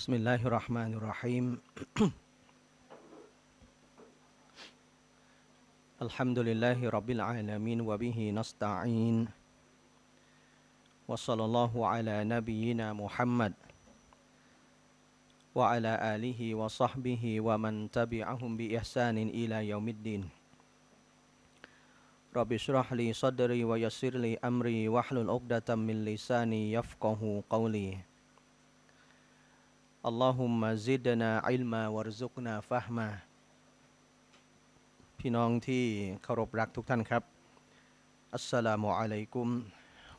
بسم الله الرحمن الرحيم الحمد لله رب العالمين وبه نستعين وصلى الله على نبينا محمد وعلى آله وصحبه ومن تبعهم بإحسان إلى يوم الدين رب اشرح لي صدري ويسر لي أمري واحلل عقدة من لساني يفقه قولي اللهم زدنا علما وارزقنا فهما พี่น้องที่เคารพรักทุกท่านครับอัสสลามุอะลัยกุม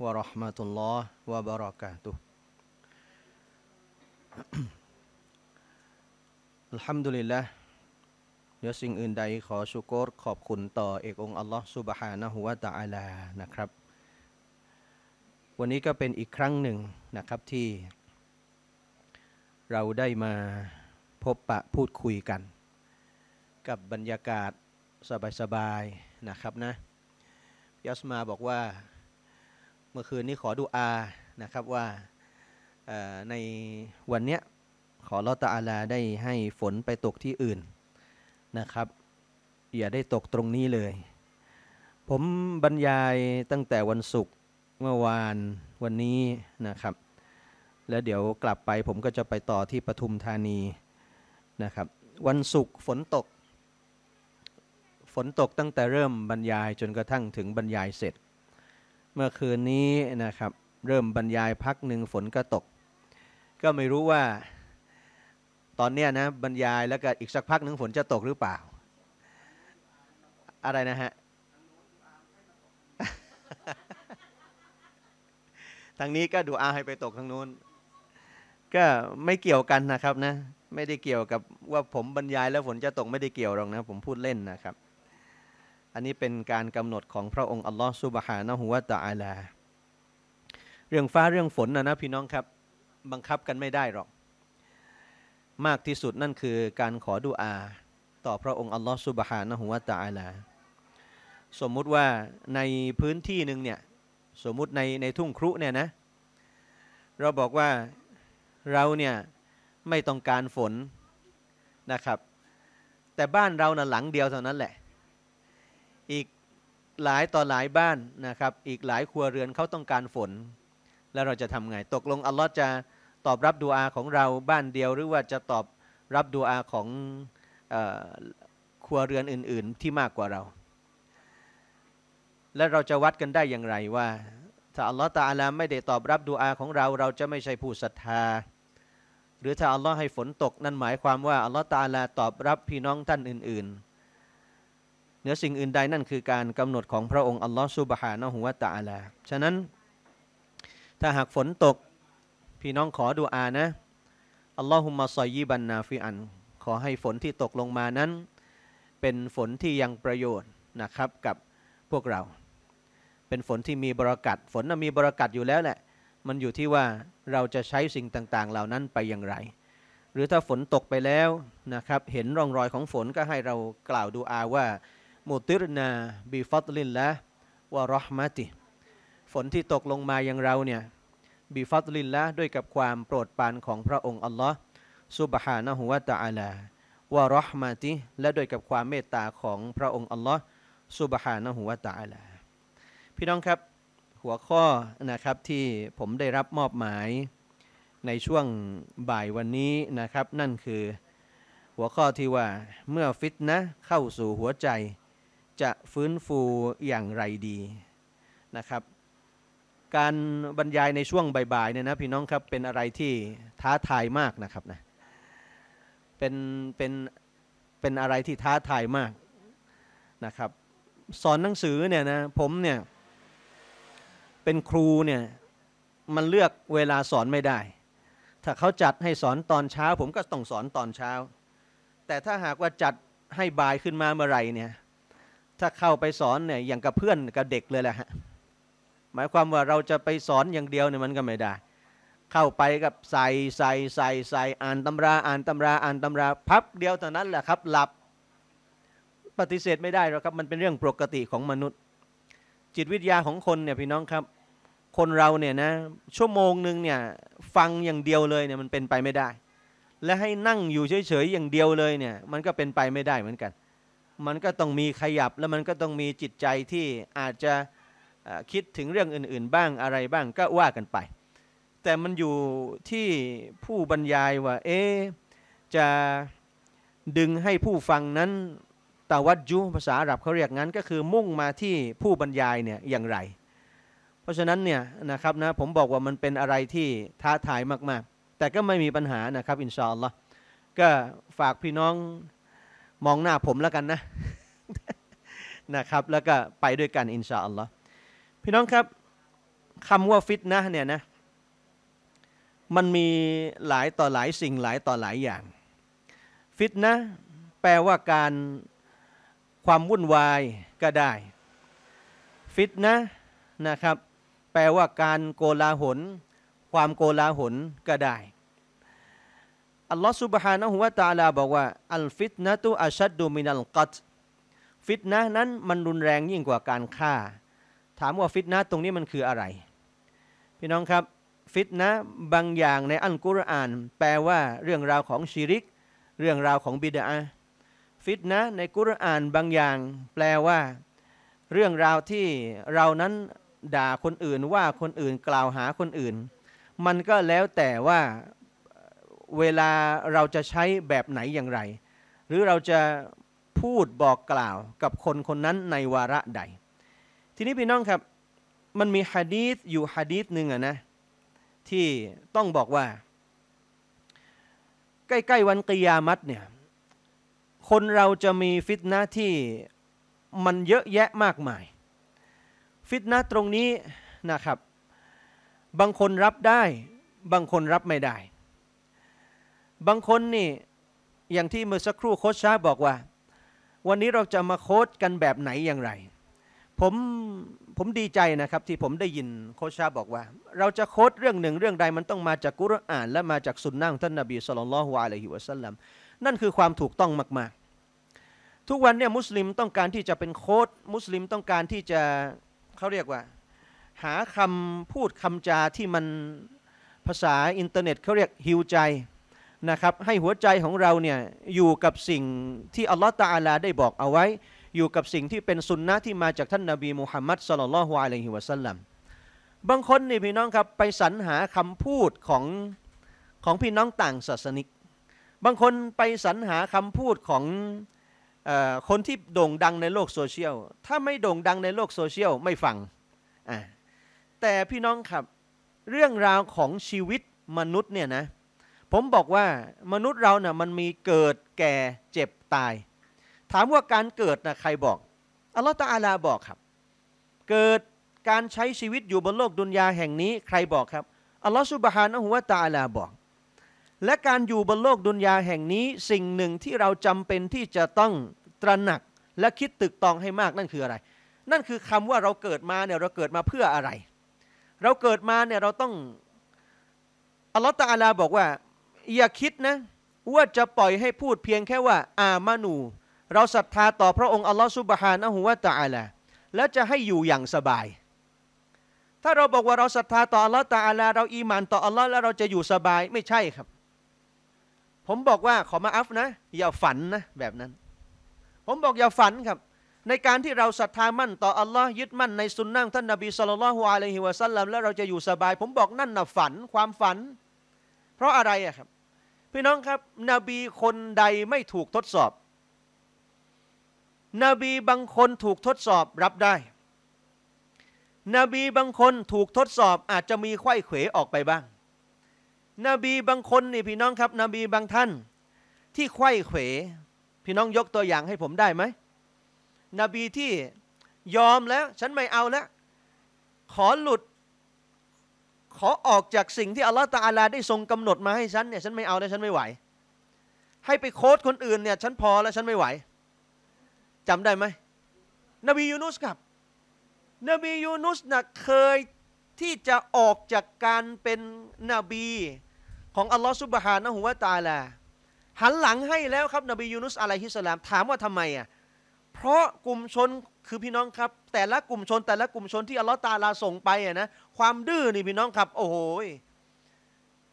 วะเราะห์มะตุลลอฮ์วะบะเราะกาตุฮ์อัลฮัมดุลิลละเนื้อสิ่งอื่นใดขอชูโกรขอบคุณต่อเอกองค์อัลลอฮ์สุบฮานะฮุวาตาอาลานะครับวันนี้ก็เป็นอีกครั้งหนึ่งนะครับที่เราได้มาพบปะพูดคุยกัน กับบรรยากาศสบายๆนะครับนะยัสมาบอกว่าเมื่อคืนนี้ขอดูอานะครับว่าในวันเนี้ยขอลอตอาลาได้ให้ฝนไปตกที่อื่นนะครับ อย่าได้ตกตรงนี้เลย ผมบรรยายตั้งแต่วันศุกร์เมื่อวานวันนี้นะครับแล้วเดี๋ยวกลับไปผมก็จะไปต่อที่ปทุมธานีนะครับ วันศุกร์ฝนตก ฝนตกตั้งแต่เริ่มบรรยายจนกระทั่งถึงบรรยายเสร็จ เมื่อคืนนี้นะครับเริ่มบรรยายพักหนึ่งฝนก็ตก ก็ไม่รู้ว่าตอนเนี้ยนะ บรรยายแล้วก็อีกสักพักหนึ่งฝนจะตกหรือเปล่าอะไรนะฮะทางนี้ก็ดูอาให้ไปตกทางนู้นก็ไม่เกี่ยวกันนะครับนะไม่ได้เกี่ยวกับว่าผมบรรยายแล้วฝนจะตก ไม่ได้เกี่ยวหรอกนะผมพูดเล่นนะครับ อันนี้เป็นการกำหนดของพระองค์อัลลอฮฺสุบฮานะฮุวาตะอัลาเรื่องฟ้าเรื่องฝนนะนะพี่น้องครับบังคับกันไม่ได้หรอก มากที่สุดนั่นคือการขอดุอา ต่อพระองค์อัลลอฮฺสุบฮานะฮุวาตะอัลาสมมุติว่าในพื้นที่หนึ่งเนี่ยสมมุติในในทุ่งครุเนี่ยนะเราบอกว่าเราเนี่ยไม่ต้องการฝนนะครับ แต่บ้านเรานะ่ะหลังเดียวเท่านั้นแหละ อีกหลายต่อหลายบ้านนะครับ อีกหลายครัวเรือนเขาต้องการฝน แล้วเราจะทำไงตกลงอัลลอฮ์จะตอบรับดูอาของเราบ้านเดียวหรือว่าจะตอบรับดูอาของครัวเรือนอื่น ๆที่มากกว่าเรา และเราจะวัดกันได้อย่างไรว่าถ้าอัลลอฮ์ตาอาลาไม่ได้ตอบรับดูอาของเราเราจะไม่ใช่ผู้ศรัทธา หรือถ้าอัลลอฮ์ให้ฝนตกนั่นหมายความว่าอัลลอฮ์ตาอาลาตอบรับพี่น้องท่านอื่นๆเหนือสิ่งอื่นใดนั่นคือการกำหนดของพระองค์อัลลอฮ์สุบฮานะฮุวาตาอาลาฉะนั้น ถ้าหากฝนตกพี่น้องขอดูอานะอัลลอฮุมะซอยีบันนาฟิอันขอให้ฝนที่ตกลงมานั้น เป็นฝนที่ยังประโยชน์นะครับกับพวกเราเป็นฝนที่มีบรากัดฝนมีบรากัดอยู่แล้วแหละ มันอยู่ที่ว่าเราจะใช้สิ่งต่าง ๆเหล่านั้นไปอย่างไร หรือถ้าฝนตกไปแล้วนะครับเห็นร่องรอยของฝนก็ให้เรากล่าวดูอาว่ามุติรนาบีฟัตลินละวารหมาติฝนที่ตกลงมาอย่างเราเนี่ยบีฟัตลินละด้วยกับความโปรดปรานของพระองค์อัลลอฮ์ซุบฮานะฮุวาตาอัลาวารหมาติและด้วยกับความเมตตาของพระองค์อัลลอฮ์ซุบฮานะฮุวาตาอาลาพี่น้องครับหัวข้อนะครับที่ผมได้รับมอบหมายในช่วงบ่ายวันนี้นะครับ นั่นคือหัวข้อที่ว่าเมื่อฟิตนะเข้าสู่หัวใจ จะฟื้นฟูอย่างไรดี นะครับ การบรรยายในช่วงบ่ายๆเนี่ยนะพี่น้องครับเป็นอะไรที่ท้าทายมากนะครับนะเป็นเป็นเป็นอะไรที่ท้าทายมาก นะครับ สอนหนังสือเนี่ยนะผมเนี่ยเป็นครูเนี่ยมันเลือกเวลาสอนไม่ได้ ถ้าเขาจัดให้สอนตอนเช้า ผมก็ต้องสอนตอนเช้า แต่ถ้าหากว่าจัดให้บ่ายขึ้นมาเมื่อไรเนี่ยถ้าเข้าไปสอนเนี่ยอย่างกับเพื่อนกับเด็กเลยแหละฮะหมายความว่าเราจะไปสอนอย่างเดียวเนี่ยมันก็ไม่ได้ เข้าไปกับใส่ใส่ใส่ใส่อ่านตำราอ่านตำราอ่านตำราพับเดียวเท่านั้นแหละครับหลับ ปฏิเสธไม่ได้หรอกครับมันเป็นเรื่องปกติของมนุษย์จิตวิทยาของคนเนี่ยพี่น้องครับคนเราเนี่ยนะชั่วโมงหนึ่งเนี่ยฟังอย่างเดียวเลยเนี่ยมันเป็นไปไม่ได้ และให้นั่งอยู่เฉยๆอย่างเดียวเลยเนี่ยมันก็เป็นไปไม่ได้เหมือนกัน มันก็ต้องมีขยับแล้วมันก็ต้องมีจิตใจที่อาจจะคิดถึงเรื่องอื่น ๆ บ้างอะไรบ้างก็ว่ากันไป แต่มันอยู่ที่ผู้บรรยายว่าเอ๊จะดึงให้ผู้ฟังนั้นตาวัจยุภาษาอาหรับเขาเรียกงั้น ก็คือมุ่งมาที่ผู้บรรยายเนี่ยอย่างไร เพราะฉะนั้นเนี่ยนะครับนะผมบอกว่ามันเป็นอะไรที่ท้าทายมาก ๆ แต่ก็ไม่มีปัญหานะครับอินชาอัลลอฮ์ก็ฝากพี่น้องมองหน้าผมแล้วกันนะนะครับ แล้วก็ไปด้วยกันอินชาอัลลอฮ์พี่น้องครับคำว่าฟิตนะเนี่ยนะมันมีหลายต่อหลายสิ่งหลายต่อหลายอย่าง ฟิตนะแปลว่าการความวุ่นวายก็ได้ ฟิตนะนะครับ แปลว่าการโกลาหลความโกลาหลก็ได้อัลลอฮฺสุบฮานะฮุวาตาลาบอกว่าอัลฟิตนะตุอัชัดดูมินัลกัตฟิตนะนั้นมันรุนแรงยิ่งกว่าการฆ่า ถามว่าฟิตนะตรงนี้มันคืออะไร พี่น้องครับ ฟิตนะบางอย่างในอัลกุรอาน แปลว่าเรื่องราวของชิริก เรื่องราวของบิดาฟิตนะในกุรอานบางอย่างแปลว่า เรื่องราวที่เรานั้นด่าคนอื่นว่าคนอื่นกล่าวหาคนอื่น มันก็แล้วแต่ว่าเวลาเราจะใช้แบบไหนอย่างไร หรือเราจะพูดบอกกล่าวกับคนคนนั้นในวาระใด ทีนี้พี่น้องครับ มันมีฮะดีษอยู่ฮะดีษหนึ่งอะนะที่ต้องบอกว่า ใกล้ๆวันกิยามัตเนี่ยคนเราจะมีฟิตนะที่มันเยอะแยะมากมาย ฟิตนะตรงนี้นะครับ บางคนรับได้บางคนรับไม่ได้ บางคนนี่อย่างที่เมื่อสักครู่โคชชาบอกว่า วันนี้เราจะมาโค้กันแบบไหนอย่างไรผมผมดีใจนะครับที่ผมได้ยินโคชชาบอกว่า เราจะโค้ดเรื่องหนึ่งเรื่องใดมันต้องมาจากกุรอานและมาจากสุนนะของท่านนบีสุลต่านละฮ์วะลัยฮิวะสัลลัมนั่นคือความถูกต้องมากทุกวันเนี่ยมุสลิมต้องการที่จะเป็นโค้ดมุสลิมต้องการที่จะเขาเรียกว่า หาคำพูดคำจาที่มันภาษาอินเทอร์เน็ตเขาเรียกฮิวใจนะครับ ให้หัวใจของเราเนี่ยอยู่กับสิ่งที่อัลลอฮฺตาอัลาได้บอกเอาไว้ อยู่กับสิ่งที่เป็นสุนนะที่มาจากท่านนาบีมุฮัมมัดสลลัลฮุอะลัยฮิวะสัลลัมบางคนนี่พี่น้องครับไปสรรหาคำพูดของของพี่น้องต่างศาสนิก บางคนไปสรรหาคำพูดของคนที่โด่งดังในโลกโซเชียล ถ้าไม่โด่งดังในโลกโซเชียลไม่ฟัง แต่พี่น้องครับ เรื่องราวของชีวิตมนุษย์เนี่ยนะ ผมบอกว่ามนุษย์เราเนะ่ยมันมีเกิดแก่เจ็บตาย ถามว่าการเกิดนะใครบอกอัลลอฮฺตาอาลาบอกครับ เกิดการใช้ชีวิตอยู่บนโลกดุนยาแห่งนี้ใครบอกครับอัลลอฮฺสุบฮานะฮุวะตาอาลาบอกและการอยู่บนโลกดุนยาแห่งนี้สิ่งหนึ่งที่เราจำเป็นที่จะต้องตระหนักและคิดตึกตองให้มากนั่นคืออะไร นั่นคือคำว่าเราเกิดมาเนี่ยเราเกิดมาเพื่ออะไร เราเกิดมาเนี่ยเราต้องอัลลอฮฺตาลาบอกว่า อย่าคิดนะ ว่าจะปล่อยให้พูดเพียงแค่ว่า อามานู เราศรัทธาต่อพระองค์อัลลอฮฺซุบฮานะฮูวะตาลา และจะให้อยู่อย่างสบาย ถ้าเราบอกว่า เราศรัทธาต่ออัลลอฮฺตาลา เราอีมานต่ออัลลอฮฺแล้วเราจะอยู่สบายไม่ใช่ครับผมบอกว่าขอมาอัฟนะ อย่าฝันนะแบบนั้น ผมบอกอย่าฝันครับ ในการที่เราศรัทธามั่นต่ออัลลอฮ์ยึดมั่นในสุนนะท่าน นบีสุลต่านฮุอะลัยฮิวะซัลลัมแล้วเราจะอยู่สบาย ผมบอกนั่นนะฝันความฝัน เพราะอะไรอะครับพี่น้องครับนบีคนใดไม่ถูกทดสอบนบีบางคนถูกทดสอบรับได้นบีบางคนถูกทดสอบอาจจะมีไข้เขวออกไปบ้างนบีบางคนนี่พี่น้องครับนบีบางท่าน ที่ไข้เขว พี่น้องยกตัวอย่างให้ผมได้ไหมนบีที่ยอมแล้ว ฉันไม่เอาแล้วขอหลุด ขอออกจากสิ่งที่อัลลอฮฺตาอลาได้ทรงกำหนดมาให้ฉันเนี่ยฉันไม่เอาแล้วฉันไม่ไหว ให้ไปโค้ดคนอื่นเนี่ย ฉันพอแล้วฉันไม่ไหว จำได้ไหมนบียูนุสครับ นบียูนุสนะเคยที่จะออกจากการเป็นนบีของอัลลอฮฺซุบฮานะฮุวาตาลา หันหลังให้แล้วครับนบียูนุสอะลัยฮิสลามถามว่าทำไมอ่ะเพราะกลุ่มชนคือพี่น้องครับ แต่ละกลุ่มชน แต่ละกลุ่มชนที่อัลลอฮฺตาลาส่งไปอ่ะนะความดื้อนี่พี่น้องครับ โอ้โห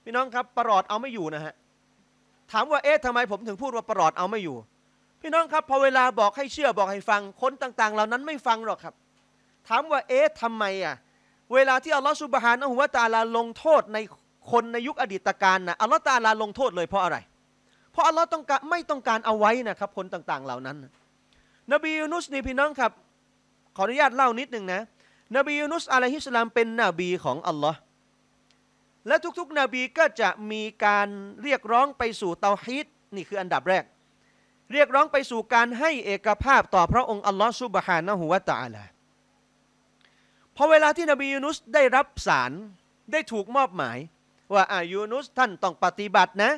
พี่น้องครับประหลอดเอาไม่อยู่นะฮะถามว่าเอ๊ะทำไมผมถึงพูดว่าประหลอดเอาไม่อยู่ พี่น้องครับพอเวลาบอกให้เชื่อบอกให้ฟังคนต่าง ๆ เหล่านั้นไม่ฟังหรอกครับ ถามว่า เอ๊ะทำไมอ่ะ เวลาที่อัลลอฮฺสุบฮานะฮุวาตาลาลงโทษในคนในยุคอดีตการนะอัลลอฮ์ตาลาลงโทษเลยเพราะอะไร เพราะอัลลอฮ์ต้องการไม่ต้องการเอาไว้นะครับคนต่างๆเหล่านั้น นบียูนุสนี่พี่น้องครับขออนุญาตเล่านิดหนึ่งนะนบียูนุสอะลัยฮิสลามเป็นนบีของอัลลอฮ์และทุกๆนบีก็จะมีการเรียกร้องไปสู่เตาฮีดนี่คืออันดับแรก เรียกร้องไปสู่การให้เอกภาพต่อพระองค์อัลลอฮ์ซุบฮานะฮูวาตาลาพอเวลาที่นบียูนุสได้รับสารได้ถูกมอบหมายว่าอายูนุสท่านต้องปฏิบัตินะ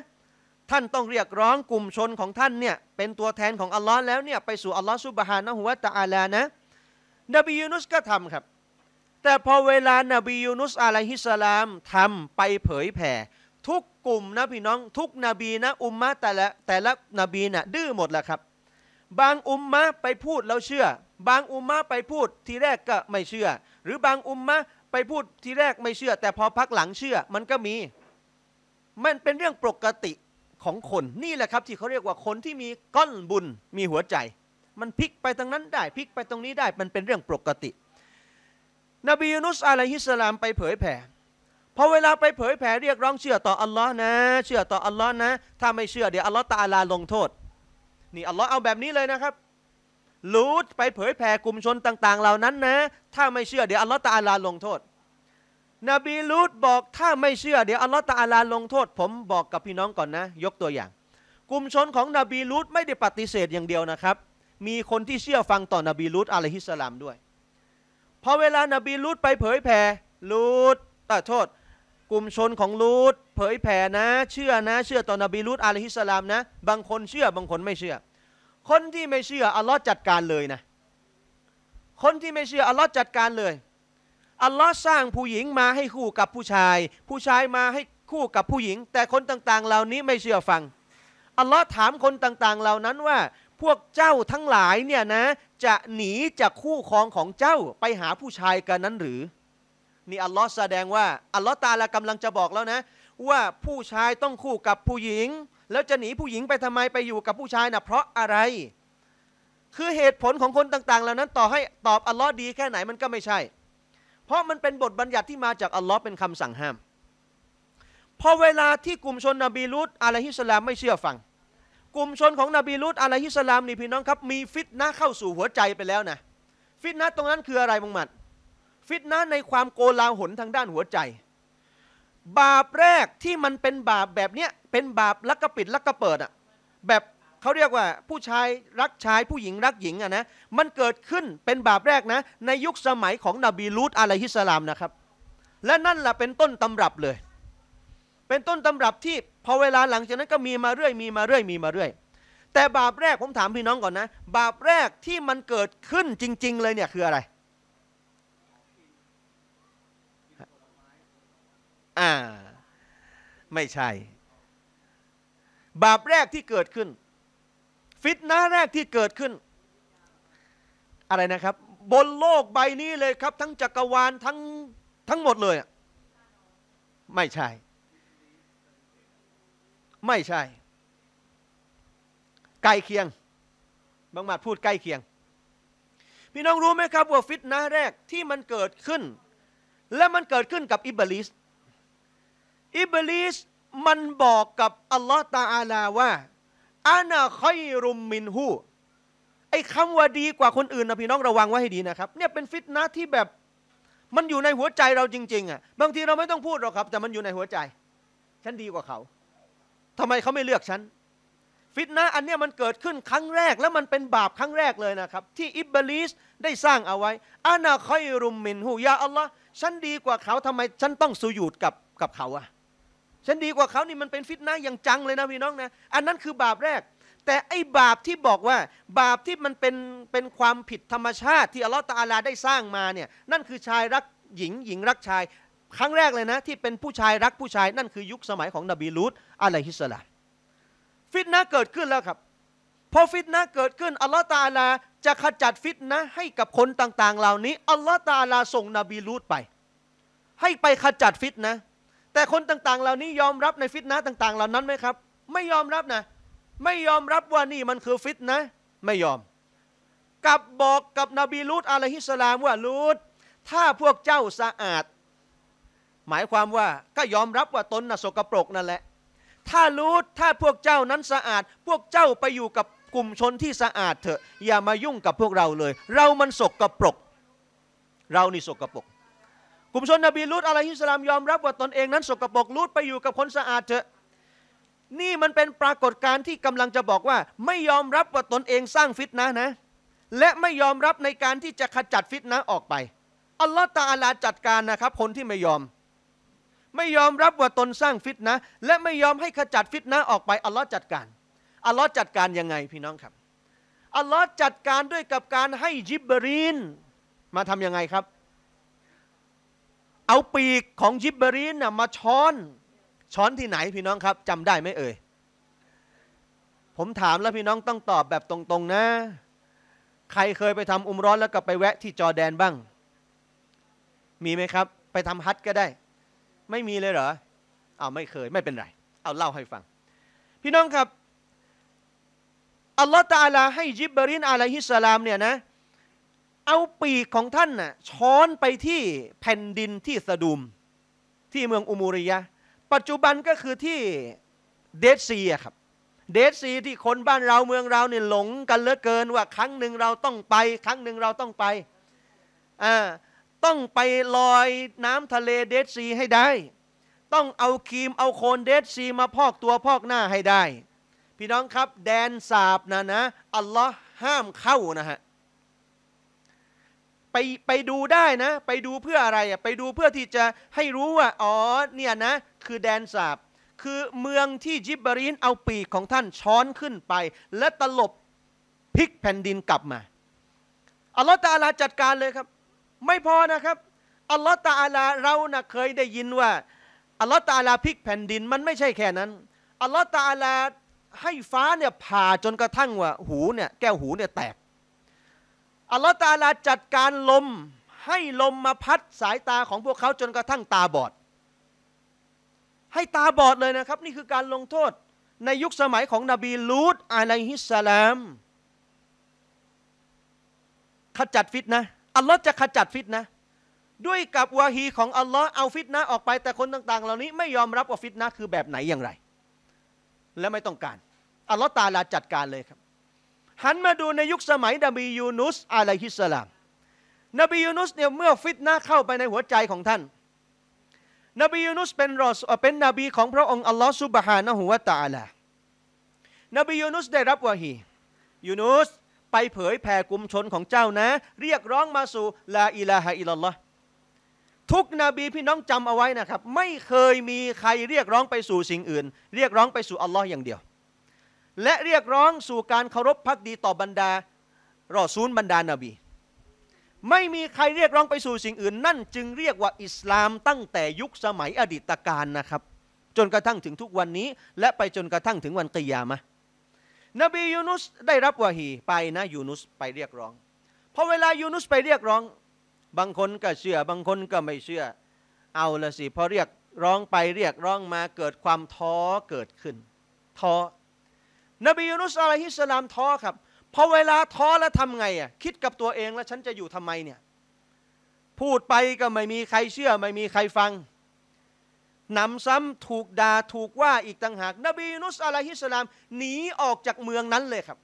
ท่านต้องเรียกร้องกลุ่มชนของท่านเนี่ย เป็นตัวแทนของอัลลอฮ์แล้วเนี่ย ไปสู่อัลลอฮ์สุบฮานะฮุวะตะอาลานะ นบียูนุสก็ทำครับ แต่พอเวลานาบียูนุสอะลัยฮิสลามทำไปเผยแผ่ ทุกกลุ่มนะพี่น้องทุกนบี นะอุมมะ แต่ละแต่ละนบีนะ่ะดื้อหมดแหละครับ บางอุมมะไปพูดแล้วเชื่อ บางอุมมะไปพูดทีแรกก็ไม่เชื่อ หรือบางอุมมะไปพูดทีแรกไม่เชื่อ แต่พอพักหลังเชื่อ มันก็มี มันเป็นเรื่องปกติของคนนี่แหละครับที่เขาเรียกว่าคนที่มีก้อนบุญมีหัวใจ มันพลิกไปทางนั้นได้พลิกไปตรงนี้ได้มันเป็นเรื่องปกติ นบียูนุสอะลัยฮิสลามไปเผยแผ่พอเวลาไปเผยแผ่เรียกร้องเชื่อต่ออัลลอฮ์นะเชื่อต่ออัลลอฮ์นะ ถ้าไม่เชื่อเดี๋ยวอัลลอฮ์ตาลาลงโทษ นี่ อัลลอฮ์เอาแบบนี้เลยนะครับลูดไปเผยแผ่กลุ่มชนต่าง ๆเหล่านั้นนะ ถ้าไม่เชื่อเดี๋ยวอัลลอฮฺตาอาลาลงโทษ นบีลูดบอกถ้าไม่เชื่อ เดี๋ยวอัลลอฮฺตาอาลาลงโทษ ผมบอกกับพี่น้องก่อนนะ ยกตัวอย่าง กลุ่มชนของนบีลูดไม่ได้ปฏิเสธอย่างเดียวนะครับ มีคนที่เชื่อฟังต่อนบีลูดอะลัยฮิสสลามด้วย พอเวลานบีลูดไปเผยแผ่ลูดต่โทษ กลุ่มชนของลูดเผยแผ่นะ เชื่อนะ เชื่อต่อนบีลูดอะลัยฮิสสลามนะ บางคนเชื่อบางคนไม่เชื่อคนที่ไม่เชื่ออัลลอฮ์จัดการเลยนะ คนที่ไม่เชื่ออัลลอฮ์จัดการเลย อัลลอฮ์สร้างผู้หญิงมาให้คู่กับผู้ชาย ผู้ชายมาให้คู่กับผู้หญิง แต่คนต่าง ๆ เหล่านี้ไม่เชื่อฟัง อัลลอฮ์ถามคนต่าง ๆ เหล่านั้นว่า พวกเจ้าทั้งหลายเนี่ยนะ จะหนีจากคู่ครองของเจ้าไปหาผู้ชายกันนั้นหรือนี่อัลลอฮ์แสดงว่า อัลลอฮ์ตาลากำลังจะบอกแล้วนะ ว่าผู้ชายต้องคู่กับผู้หญิงแล้วจะหนีผู้หญิงไปทำไมไปอยู่กับผู้ชายนะ่ะเพราะอะไร คือเหตุผลของคนต่าง ๆ เหล่านั้นต่อให้ตอบอัลลอฮ์ดีแค่ไหนมันก็ไม่ใช่ เพราะมันเป็นบทบัญญัติที่มาจากอัลลอฮ์เป็นคำสั่งห้ามพอเวลาที่กลุ่มชนนบีลุตอะลัยฮิสลามไม่เชื่อฟัง กลุ่มชนของนบีลุตอะลัยฮิสลามนี่พี่น้องครับ มีฟิตนะเข้าสู่หัวใจไปแล้วนะ ฟิตนะตรงนั้นคืออะไรมังมัดฟิตนะในความโกลาหลทางด้านหัวใจบาปแรกที่มันเป็นบาปแบบเนี้ยเป็นบาปลักกระปิดลักกระเปิดอ่ะแบบเขาเรียกว่าผู้ชาย รักชายผู้หญิงรักหญิงอ่ะนะมันเกิดขึ้นเป็นบาปแรกนะ ในยุคสมัยของนบีลูตอะลัยฮิสลามนะครับ และนั่นแหละเป็นต้นตำรับเลย เป็นต้นตำรับที่พอเวลาหลังจากนั้น ก็มีมาเรื่อย มีมาเรื่อยมีมาเรื่อยแต่บาปแรกผมถามพี่น้องก่อนนะ บาปแรกที่มันเกิดขึ้นจริงๆเลยเนี่ยคืออะไรอ่าไม่ใช่บาปแรกที่เกิดขึ้น ฟิตนาแรกที่เกิดขึ้น อะไรนะครับ บนโลกใบนี้เลยครับ ทั้งจักรวาลทั้งทั้งหมดเลย ไม่ใช่ ไม่ใช่ใกล้เคียงบางมาดพูดใกล้เคียงพี่น้องรู้ไหมครับว่าฟิตนาแรกที่มันเกิดขึ้น และมันเกิดขึ้นกับ อิบลิสอิบลิสมันบอกกับอัลลอฮ์ตาอาลาว่าอานาคอยรุมมินหูไอ้คำว่าดีกว่าคนอื่นนะพี่น้องระวังไว้ให้ดีนะครับ เนี่ยเป็นฟิตนะที่แบบ มันอยู่ในหัวใจเราจริงๆ อ่ะ บางทีเราไม่ต้องพูดหรอกครับแต่มันอยู่ในหัวใจฉันดีกว่าเขา ทำไมเขาไม่เลือกฉันฟิตนะอันเนี้ยมันเกิดขึ้นครั้งแรกแล้วมันเป็นบาปครั้งแรกเลยนะครับ ที่อิบลิสได้สร้างเอาไว้อานาคอยรุมมินหูยาอัลลอฮ์ฉันดีกว่าเขาทำไมฉันต้องสุยูดกับกับเขาอ่ะฉันดีกว่าเขานี่มันเป็นฟิตนะอย่างจังเลยนะพี่น้องนะ อันนั้นคือบาปแรก แต่ไอ้บาปที่บอกว่า บาปที่มันเป็นเป็นความผิดธรรมชาติที่อัลลอฮฺตาลาได้สร้างมาเนี่ย นั่นคือชายรักหญิงหญิงรักชาย ครั้งแรกเลยนะที่เป็นผู้ชายรักผู้ชายนั่นคือยุคสมัยของนบีลูตอะลัยฮิสลามฟิตนะเกิดขึ้นแล้วครับ พอฟิตนะเกิดขึ้นอัลลอฮฺตาลาจะขจัดฟิตนะให้กับคนต่าง ๆ เหล่านี้อัลลอฮฺตาลาส่งนบีลูตไป ให้ไปขจัดฟิตนะแต่คนต่างๆ เหล่านี้ยอมรับในฟิตนะต่างๆ เหล่านั้นไหมครับ ไม่ยอมรับนะ ไม่ยอมรับว่านี่มันคือฟิตนะไม่ยอม กับบอกกับนบีลูตอะลัยฮิสลามว่าลูตถ้าพวกเจ้าสะอาด หมายความว่าก็ยอมรับว่าตนน่ะสกปรกนั่นแหละถ้าลูตถ้าพวกเจ้านั้นสะอาด พวกเจ้าไปอยู่กับกลุ่มชนที่สะอาดเถอะอย่ามายุ่งกับพวกเราเลย เรามันสกปรกเรานี่สกปรกกลุ่มชนนบีลูตอะลัยฮิสลามยอมรับว่าตนเองนั้นสกปรกลูตไปอยู่กับคนสะอาดเถอะนี่มันเป็นปรากฏการณ์ที่กำลังจะบอกว่า ไม่ยอมรับว่าตนเองสร้างฟิตนะนะ และไม่ยอมรับในการที่จะขจัดฟิตนะออกไปอัลลอฮฺตาอัลาจัดการนะครับคนที่ไม่ยอม ไม่ยอมรับว่าตนสร้างฟิตนะและไม่ยอมให้ขจัดฟิตนะออกไปอัลลอฮฺจัดการอัลลอฮฺจัดการยังไงพี่น้องครับอัลลอฮฺจัดการด้วยกับการให้ยิบรีนมาทํำยังไงครับเอาปีกของยิบเบรีนนะมาช้อน ช้อนที่ไหนพี่น้องครับจำได้ไหมเอ่ยผมถามแล้วพี่น้องต้องตอบแบบตรงๆ นะ ใครเคยไปทำอุมร้อนแล้วก็ไปแวะที่จอแดนบ้าง มีไหมครับ ไปทำฮัทก็ได้ ไม่มีเลยเหรอเอาไม่เคยไม่เป็นไร เอาเล่าให้ฟัง พี่น้องครับอัลลอฮฺตาลาให้ยิบเบรินอะลัยฮิสสลามเนี่ยนะเอาปีกของท่านน่ะช้อนไปที่แผ่นดินที่สะดุมที่เมืองอุมูริยะ ปัจจุบันก็คือที่เดซีครับเดซีที่คนบ้านเราเมืองเราเนี่ยหลงกันเหลือเกินว่าครั้งหนึ่งเราต้องไป ครั้งหนึ่งเราต้องไปอ่าต้องไปลอยน้ำทะเลเดซีให้ได้ ต้องเอาครีมเอาโคนเดซีมาพอกตัวพอกหน้าให้ได้ พี่น้องครับแดนสาบนะนะอัลลอฮ์ห้ามเข้านะฮะไปไปดูได้นะไปดูเพื่ออะไรอ่ะไปดูเพื่อที่จะให้รู้ว่าอ๋อเนี่ยนะ คือแดนสาบ คือเมืองที่ยิบรีนเอาปีกของท่านช้อนขึ้นไป และตลบพลิกแผ่นดินกลับมาอัลลอฮฺตาลาจัดการเลยครับ ไม่พอนะครับอัลลอฮฺตาลาเรานะเคยได้ยินว่า อัลลอฮฺตาลาพลิกแผ่นดินมันไม่ใช่แค่นั้น อัลลอฮฺตาลาให้ฟ้าเนี่ยผ่าจนกระทั่งว่าหูเนี่ยแก้วหูเนี่ยแตกอัลลอฮฺตาลาจัดการลมให้ลมมาพัดสายตาของพวกเขาจนกระทั่งตาบอด ให้ตาบอดเลยนะครับ นี่คือการลงโทษในยุคสมัยของนบีลูตอะลัยฮิสสลามขจัดฟิตนะอัลลอฮ์จะขจัดฟิตนะด้วยกับวาฮีของอัลลอฮ์เอาฟิตนะออกไปแต่คนต่าง ๆ เหล่านี้ไม่ยอมรับว่าฟิตนะคือแบบไหนอย่างไร และไม่ต้องการอัลลอฮ์ตาลาจัดการเลยครับหันมาดูในยุคสมัยนบียูนุสอะลัยฮิสลามนบียูนุสเนี่ยเมื่อฟิตนะเข้าไปในหัวใจของท่าน นบียูนุสเป็นรอสเป็นนบีของพระองค์อัลลอฮ์ซุบฮานะฮูวะตาลานบียูนุสได้รับวะฮียูนุสไปเผยแผ่กลุ่มชนของเจ้านะ เรียกร้องมาสู่ลาอิลาฮะอิลลอห์ทุกนบีพี่น้องจำเอาไว้นะครับ ไม่เคยมีใครเรียกร้องไปสู่สิ่งอื่น เรียกร้องไปสู่อัลลอฮ์อย่างเดียวและเรียกร้องสู่การเคารพพักดีต่อบรรดารอซูลบรรดานาบีไม่มีใครเรียกร้องไปสู่สิ่งอื่นนั่น จึงเรียกว่าอิสลามตั้งแต่ยุคสมัยอดีตการนะครับ จนกระทั่งถึงทุกวันนี้ และไปจนกระทั่งถึงวันกิยามะนบียูนุสได้รับวาฮีไปนะยูนุสไปเรียกร้องพอเวลายูนุสไปเรียกร้องบางคนก็เชื่อบางคนก็ไม่เชื่อ เอาละสิพอเรียกร้องไปเรียกร้องมาเกิดความท้อเกิดขึ้นท้อนบียูนุสอะลัยฮิสลามท้อครับพอเวลาท้อแล้วทำไงอ่ะคิดกับตัวเองแล้วฉันจะอยู่ทำไมเนี่ย พูดไปก็ไม่มีใครเชื่อไม่มีใครฟังหนำซ้ำถูกด่าถูกว่าอีกต่างหาก นบียูนุสอะลัยฮิสลามหนีออกจากเมืองนั้นเลยครับ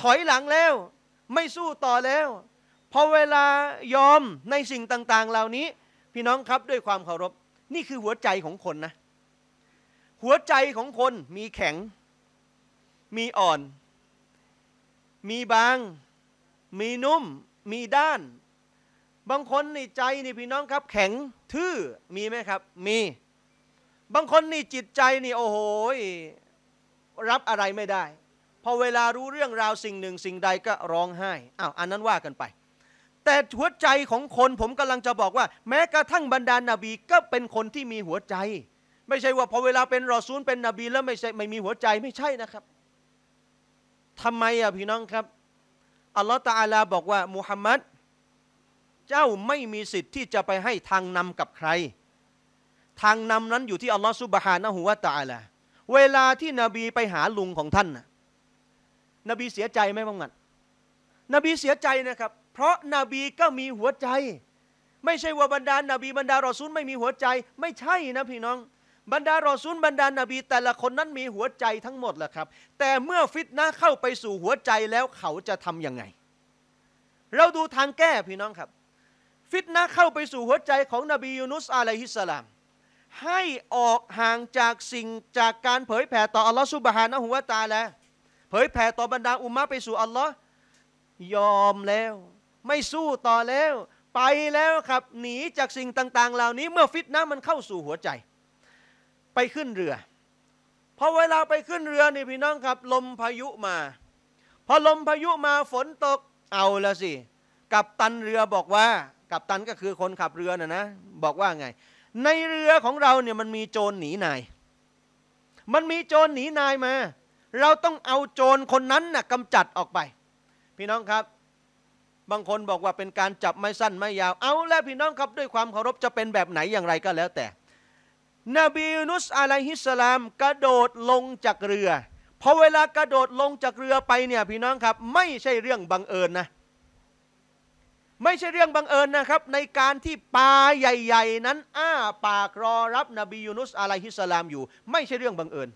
ถอยหลังแล้ว ไม่สู้ต่อแล้ว พอเวลายอมในสิ่งต่าง ๆ เหล่านี้ พี่น้องครับด้วยความเคารพ นี่คือหัวใจของคนนะ หัวใจของคนมีแข็งมีอ่อน มีบาง มีนุ่ม มีด้าน บางคนในใจนี่พี่น้องครับ แข็ง ทื่อ มีไหมครับ มี บางคนนี่จิตใจ นี่โอ้โหรับอะไรไม่ได้ พอเวลารู้เรื่องราวสิ่งหนึ่ง สิ่งใดก็ร้องไห้ อ้าว อันนั้นว่ากันไป แต่หัวใจของคนผมกำลังจะบอกว่า แม้กระทั่งบรรดานาบี ก็เป็นคนที่มีหัวใจ ไม่ใช่ว่า พอเวลาเป็นรอซูลเป็นนบีแล้วไม่ใช่ไม่มีหัวใจไม่ใช่นะครับทำไมอ่ะพี่น้องครับอัลลอฮฺตาอัลาบอกว่า มุฮัมมัดเจ้าไม่มีสิทธิ์ที่จะไปให้ทางนำกับใคร ทางนำนั้นอยู่ที่อัลลอฮฺสุบฮานะฮูวาตาลาเวลาที่นบีไปหาลุงของท่านนะนบีเสียใจไหมบ้างงันนบีเสียใจนะครับ เพราะนบีก็มีหัวใจ ไม่ใช่ว่าบรรดา นาบีบรรดารอซูลไม่มีหัวใจ ไม่ใช่นะพี่น้องบรรดารอซูลบรรดานาบีแต่ละคนนั้นมีหัวใจทั้งหมดแหละครับ แต่เมื่อฟิตนะเข้าไปสู่หัวใจแล้วเขาจะทำยังไง เราดูทางแก้พี่น้องครับ ฟิตนะเข้าไปสู่หัวใจของนบียูนุสอะลัยฮิสสลาม ให้ออกห่างจากสิ่งจากการเผยแผ่ต่ออัลลอฮ์สุบฮานะฮุวาตาแล้วเผยแผ่ต่อบรรดาอุมมะไปสู่อัลลอฮ์ยอมแล้ว ไม่สู้ต่อแล้ว ไปแล้วครับหนีจากสิ่งต่างๆ เหล่านี้ เมื่อฟิตนะมันเข้าสู่หัวใจไปขึ้นเรือพอเวลาไปขึ้นเรือนี่พี่น้องครับ ลมพายุมา พอลมพายุมาฝนตกเอาละสิกับตันเรือบอกว่า กับตันก็คือคนขับเรือนะนะบอกว่าไง ในเรือของเราเนี่ยมันมีโจรหนีนายมันมีโจรหนีนายมา เราต้องเอาโจรคนนั้นนะ่ะกำจัดออกไป พี่น้องครับ บางคนบอกว่าเป็นการจับไม้สั้นไม้ยาว เอาแล้วพี่น้องครับด้วยความเคารพจะเป็นแบบไหนอย่างไรก็แล้วแต่นบีนุสอะลัยฮิสลาม กระโดดลงจากเรือพอเวลากระโดดลงจากเรือไปเนี่ยพี่น้องครับ ไม่ใช่เรื่องบังเอิญนะ ไม่ใช่เรื่องบังเอิญนะครับ ในการที่ปลาใหญ่ ๆนั้น อ้าปากรอรับ นบียูนุสอะลัยฮิสลามอยู่ไม่ใช่เรื่องบังเอิญ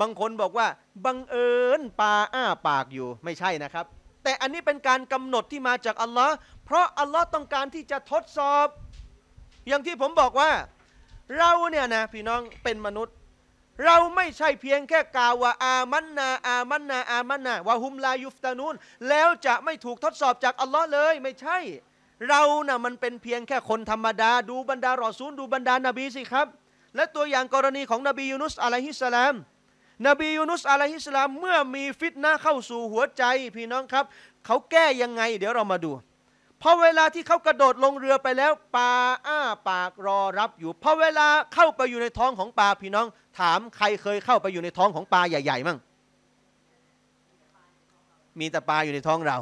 บางคนบอกว่าบังเอิญปลาอ้าปากอยู่ ไม่ใช่นะครับ แต่อันนี้เป็นการกำหนดที่มาจากอัลลอฮ์เพราะอัลลอฮ์ต้องการที่จะทดสอบ อย่างที่ผมบอกว่าเราเนี่ยนะพี่น้องเป็นมนุษย์ เราไม่ใช่เพียงแค่กล่าวว่าอามันนา อามันนาอามันนาวะฮุมลายุฟตานูนแล้วจะไม่ถูกทดสอบจากอัลลอฮ์เลย ไม่ใช่ เรานะ่ะมันเป็นเพียงแค่คนธรรมดา ดูบรรดารอซูล ดูบรรดานาบีสิครับและตัวอย่างกรณีของนบียูนุสอะลัยฮิสลาม นบียูนุสอะลัยฮิสลาม เมื่อมีฟิตนะเข้าสู่หัวใจพี่น้องครับเขาแก้ยังไง เดี๋ยวเรามาดูพอเวลาที่เขากระโดดลงเรือไปแล้วปลาอ้าปากรอรับอยู่พอเวลาเข้าไปอยู่ในท้องของปลาพี่น้อง ถามใครเคยเข้าไปอยู่ในท้องของปลาใหญ่ ๆ มั่งมีแต่ปลาอยู่ในท้องเรา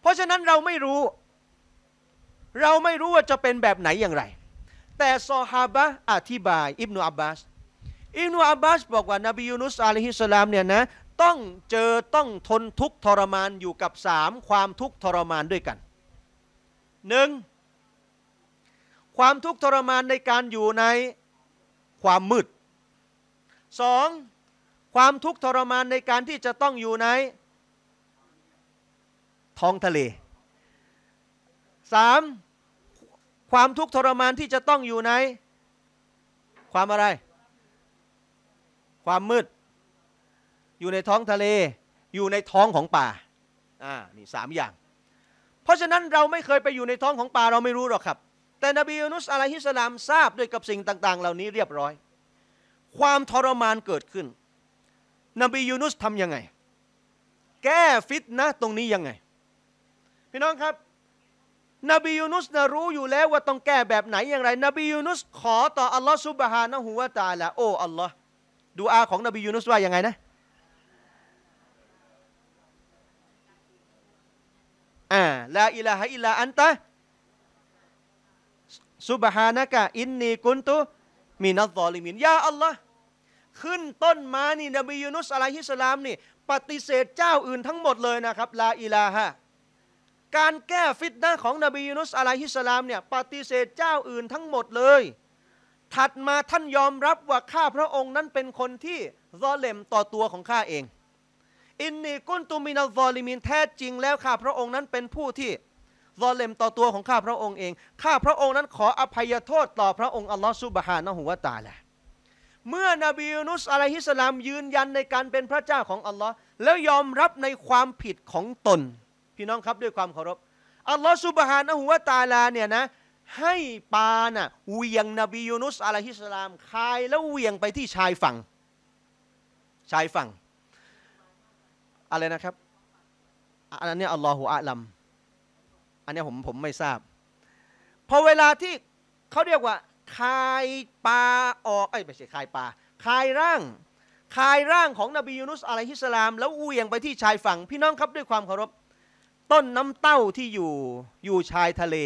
เพราะฉะนั้นเราไม่รู้ เราไม่รู้ว่าจะเป็นแบบไหนอย่างไร แต่ซอฮาบะอธิบาย อิบนุอับบาสอิบนุอับบาสบอกว่านบียูนุสอะลัยฮิสลามเนี่ยนะต้องเจอต้องทนทุกทรมานอยู่กับสามความทุกทรมานด้วยกันหนึ่งความทุกข์ทรมานในการอยู่ใน ความมืดสองความทุกข์ทรมานในการที่จะต้องอยู่ใน ท้องทะเลสามความทุกข์ทรมานที่จะต้องอยู่ใน ความอะไร ความมืด อยู่ในท้องทะเลอยู่ในท้องของป่าอ่านี่สามอย่างเพราะฉะนั้นเราไม่เคยไปอยู่ในท้องของปลาเราไม่รู้หรอกครับ แต่นบียูนุสอะลัยฮิสลามทราบด้วยกับสิ่งต่าง ๆ เหล่านี้เรียบร้อย ความทรมานเกิดขึ้น นบียูนุสทำยังไง แก้ฟิตนะตรงนี้ยังไง พี่น้องครับ นบียูนุสนะรู้อยู่แล้วว่าต้องแก้แบบไหนอย่างไรนบียูนุสขอต่ออัลลอฮ์ซุบฮานะฮูวะตาละโอ้อัลลอฮ์ดูอาของนบียูนุสว่ายังไงนะอ่าลาอิลาฮะอิลาอันตะซุบฮานะกะอินนีกุนตุมีนัซอลิมินยาอัลลอฮ์ขึ้นต้นมานี่นบียูนุสอะลัยฮิสลามนี่ปฏิเสธเจ้าอื่นทั้งหมดเลยนะครับลาอิลาฮะการแก้ฟิตนะของนบียูนุสอะลัยฮิสลามเนี่ยปฏิเสธเจ้าอื่นทั้งหมดเลย ถัดมาท่านยอมรับว่าข้าพระองค์นั้นเป็นคนที่รอเลมต่อตัวของข้าเองอินนีกุนตุมินาลซอลิมินแท้จริงแล้วข้าพระองค์นั้นเป็นผู้ที่ซอเลมต่อตัวของข้าพระองค์เอง ข้าพระองค์นั้นขออภัยโทษต่อพระองค์ อัลลอฮฺซุบฮานะฮุวะตาละเมื่อนบียูนุสอะลัยฮิสลามยืนยันในการเป็นพระเจ้าของอัลลอฮ์แล้วยอมรับในความผิดของตน พี่น้องครับด้วยความเคารพอัลลอฮ์ซุบฮานะฮุวะตาลาเนี่ยนะให้ปาน่ะเวียงนบียูนุสอะลัยฮิสลามคายแล้วเวียงไปที่ชายฝั่งชายฝั่งอะไรนะครับ อันนี้อัลลอฮฺอาลัม อันนี้ผมผมไม่ทราบ พอเวลาที่เขาเรียกว่า คายปลา ออกไอ้ไม่ใช่คายปลา คายร่าง คายร่างของนบียูนุสอะลัยฮิสลาม แล้วอูยงไปที่ชายฝั่ง พี่น้องครับด้วยความเคารพ ต้นน้ำเต้าที่อยู่อยู่ชายทะเล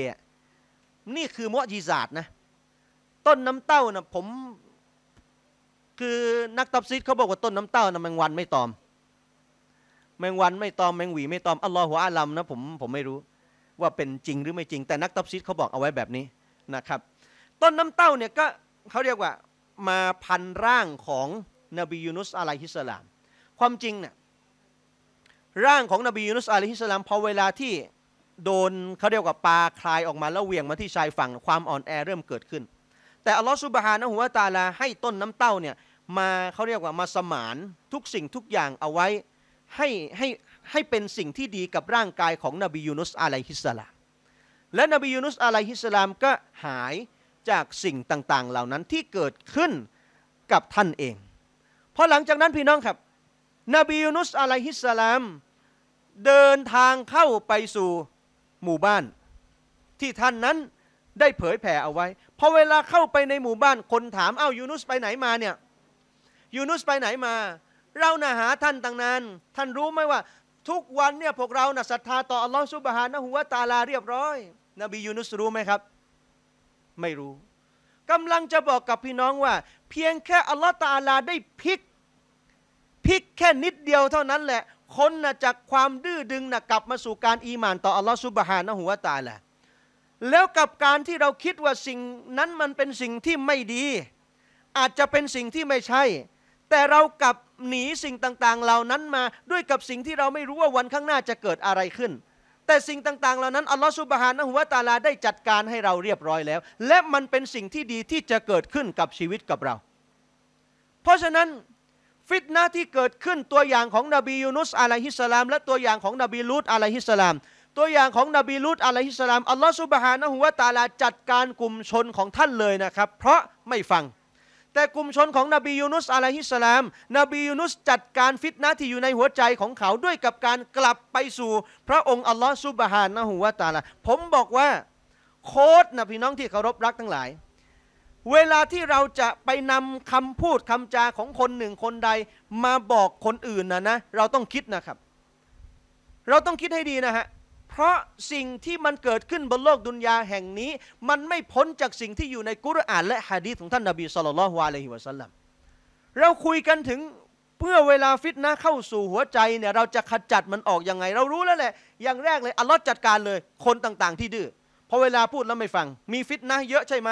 นี่คือมอจีศา์นะ ต้นน้ำเต้านะผมคือนักตับซิดเขาบอกว่าต้นน้ำเต้านะมังวันไม่ตอมแมงวันไม่ตอมแมงหวีไม่ตอมอัลลอฮฺหัวอาลัมนะผมผมไม่รู้ว่าเป็นจริงหรือไม่จริง แต่นักตับซิดเขาบอกเอาไว้แบบนี้นะครับ ต้นน้ำเต้าเนี่ยก็เขาเรียกว่ามาพันร่างของนบียูนุสอะลัยฮิสสลาม ความจริงเนี่ยร่างของนบียูนุสอะลัยฮิสลามพอเวลาที่โดนเขาเรียกว่าปลาคลายออกมาแล้วเวียงมาที่ชายฝั่งความอ่อนแอเริ่มเกิดขึ้น แต่อัลลอฮฺสุบฮานะหัวตาลา ให้ต้นน้ำเต้าเนี่ยมาเขาเรียกว่ามาสมานทุกสิ่งทุกอย่างเอาไว้ให้ให้ให้เป็นสิ่งที่ดีกับร่างกายของนบียูนุสอะลัยฮิสสลามและนบียูนุสอะลัยฮิสสลามก็หายจากสิ่งต่างๆ เหล่านั้นที่เกิดขึ้นกับท่านเองพอหลังจากนั้นพี่น้องครับ นบียูนุสอะลัยฮิสสลาม เดินทางเข้าไปสู่หมู่บ้านที่ท่านนั้นได้เผยแผ่เอาไว้พอเวลาเข้าไปในหมู่บ้านคนถามเอ้ายูนุสไปไหนมาเนี่ยยูนุสไปไหนมาเราน่ะหาท่านต่างนาน ท่านรู้ไหมว่า ทุกวันเนี่ยพวกเราน่ะศรัทธาต่อ อัลลอฮฺสุบฮานะฮัวตาลาเรียบร้อย นบียูนุสรู้ไหมครับ ไม่รู้ กำลังจะบอกกับพี่น้องว่า เพียงแค่อัลลอฮฺตาลาได้พิก พิกแค่นิดเดียวเท่านั้นแหละ คนน่ะจากความดื้อดึงน่ะกลับมาสู่การ อีมาน ต่ออัลลอฮฺสุบฮานะฮัวาตาลาแล้วกับการที่เราคิดว่าสิ่งนั้นมันเป็นสิ่งที่ไม่ดี อาจจะเป็นสิ่งที่ไม่ใช่แต่เรากลับหนีสิ่งต่าง ๆเหล่านั้นมาด้วยกับสิ่งที่เราไม่รู้ว่าวันข้างหน้าจะเกิดอะไรขึ้น แต่สิ่งต่างๆเหล่านั้นอัลลอฮฺสุบฮานะฮุวาตาลาได้จัดการให้เราเรียบร้อยแล้ว และมันเป็นสิ่งที่ดีที่จะเกิดขึ้นกับชีวิตกับเรา เพราะฉะนั้นฟิตนะที่เกิดขึ้นตัวอย่างของนบียูนุสอะลัยฮิสสลาม และตัวอย่างของนบีลูตอะลัยฮิสสลาม ตัวอย่างของนบีลูตอะลัยฮิสสลามอัลลอฮฺสุบฮานะฮุวาตาลาจัดการกลุ่มชนของท่านเลยนะครับ เพราะไม่ฟังแต่กลุ่มชนของนบียูนุสอะลัยฮิสลาม นบียูนุสจัดการฟิตนะที่อยู่ในหัวใจของเขาด้วยกับการกลับไปสู่ พระองค์อัลลอฮ์ซุบฮานะฮูวาตาละผมบอกว่า โค้ดนะพี่น้องที่เคารพรักทั้งหลาย เวลาที่เราจะไปนำคำพูดคำจาของคนหนึ่งคนใด มาบอกคนอื่นนะนะ เราต้องคิดนะครับ เราต้องคิดให้ดีนะฮะเพราะสิ่งที่มันเกิดขึ้นบนโลกดุนยาแห่งนี้ มันไม่พ้นจากสิ่งที่อยู่ในกุรอาน และฮะดีษของท่านนบีสุลต่านละฮลัยฮิวะสัลลัมเราคุยกันถึงเพื่อเวลาฟิตนะเข้าสู่หัวใจเนี่ยเราจะขจัดมันออกยังไง เรารู้แล้วแหละอย่างแรกเลยอัลลอฮ์จัดการเลยคนต่างๆ ที่ดื้อพอเวลาพูดแล้วไม่ฟังมีฟิตนะเยอะใช่ไหม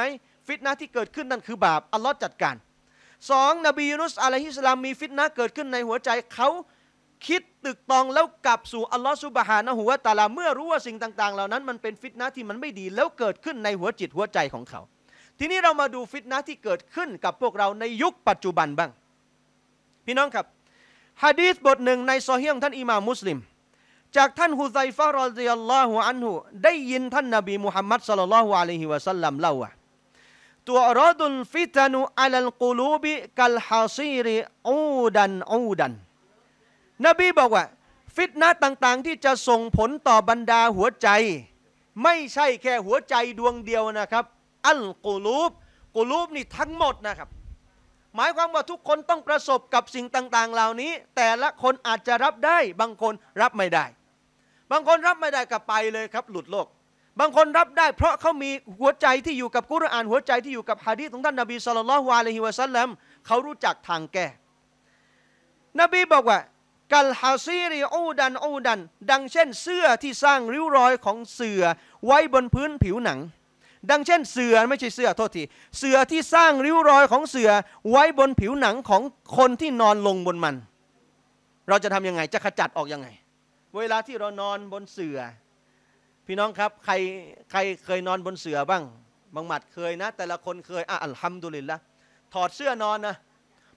ฟิตนะที่เกิดขึ้นนั่นคือบาปอัลลอฮ์จัดการสองนบียูนุสอะลัยฮิสลามมีฟิตนะเกิดขึ้นในหัวใจเขาคิดตึกตองแล้วกลับสู่อัลลอฮฺสุบฮานะหัวตาลาเมื่อรู้ว่าสิ่งต่าง ๆ เหล่านั้นมันเป็นฟิตนะที่มันไม่ดีแล้วเกิดขึ้นในหัวจิตหัวใจของเขา ทีนี้เรามาดูฟิตนะที่เกิดขึ้น กับพวกเราในยุคปัจจุบันบ้าง พี่น้องครับฮะดีษบทหนึ่งในซอฮีของท่านอิมามมุสลิม จากท่านฮุไซฟะรอซิยัลลอฮุอันฮุได้ยินท่านนบีมุฮัมมัดสัลลัลลอฮุอะลัยฮิวะสัลลัมเล่าว่าตัวรดุลฟิตนุอัลลกุลูบิกัลฮาซีริอูดันอูดันนบีบอกว่าฟิตนะต่าง ๆ ที่จะส่งผลต่อบรรดาหัวใจ ไม่ใช่แค่หัวใจดวงเดียวนะครับ อัลกุลูบกุลูบนี่ทั้งหมดนะครับ หมายความว่าทุกคนต้องประสบกับสิ่งต่าง ๆ เหล่านี้ แต่ละคนอาจจะรับได้ บางคนรับไม่ได้ บางคนรับไม่ได้ก็ไปเลยครับ หลุดโลก บางคนรับได้เพราะเขามีหัวใจที่อยู่กับกุรอานหัวใจที่อยู่กับฮะดีษของท่านนบีสุลต่านละฮวาะลัยฮิวะซัลลัมเขารู้จักทางแก้ นบีบอกว่ากัลฮาซีรีอูดันอูดันดังเช่นเสื้อที่สร้างริ้วรอยของเสือ ไว้บนพื้นผิวหนัง ดังเช่นเสือไม่ใช่เสือโทษทีเสือที่สร้างริ้วรอยของเสือไว้บนผิวหนังของคนที่นอนลงบนมัน เราจะทำยังไงจะขจัดออกยังไง เวลาที่เรานอนบนเสือพี่น้องครับ ใครใครเคยนอนบนเสือบ้างบางหมัดเคยนะ แต่ละคนเคยอ่ะอัลฮัมดุลิลละถอดเสื้อนอนนะ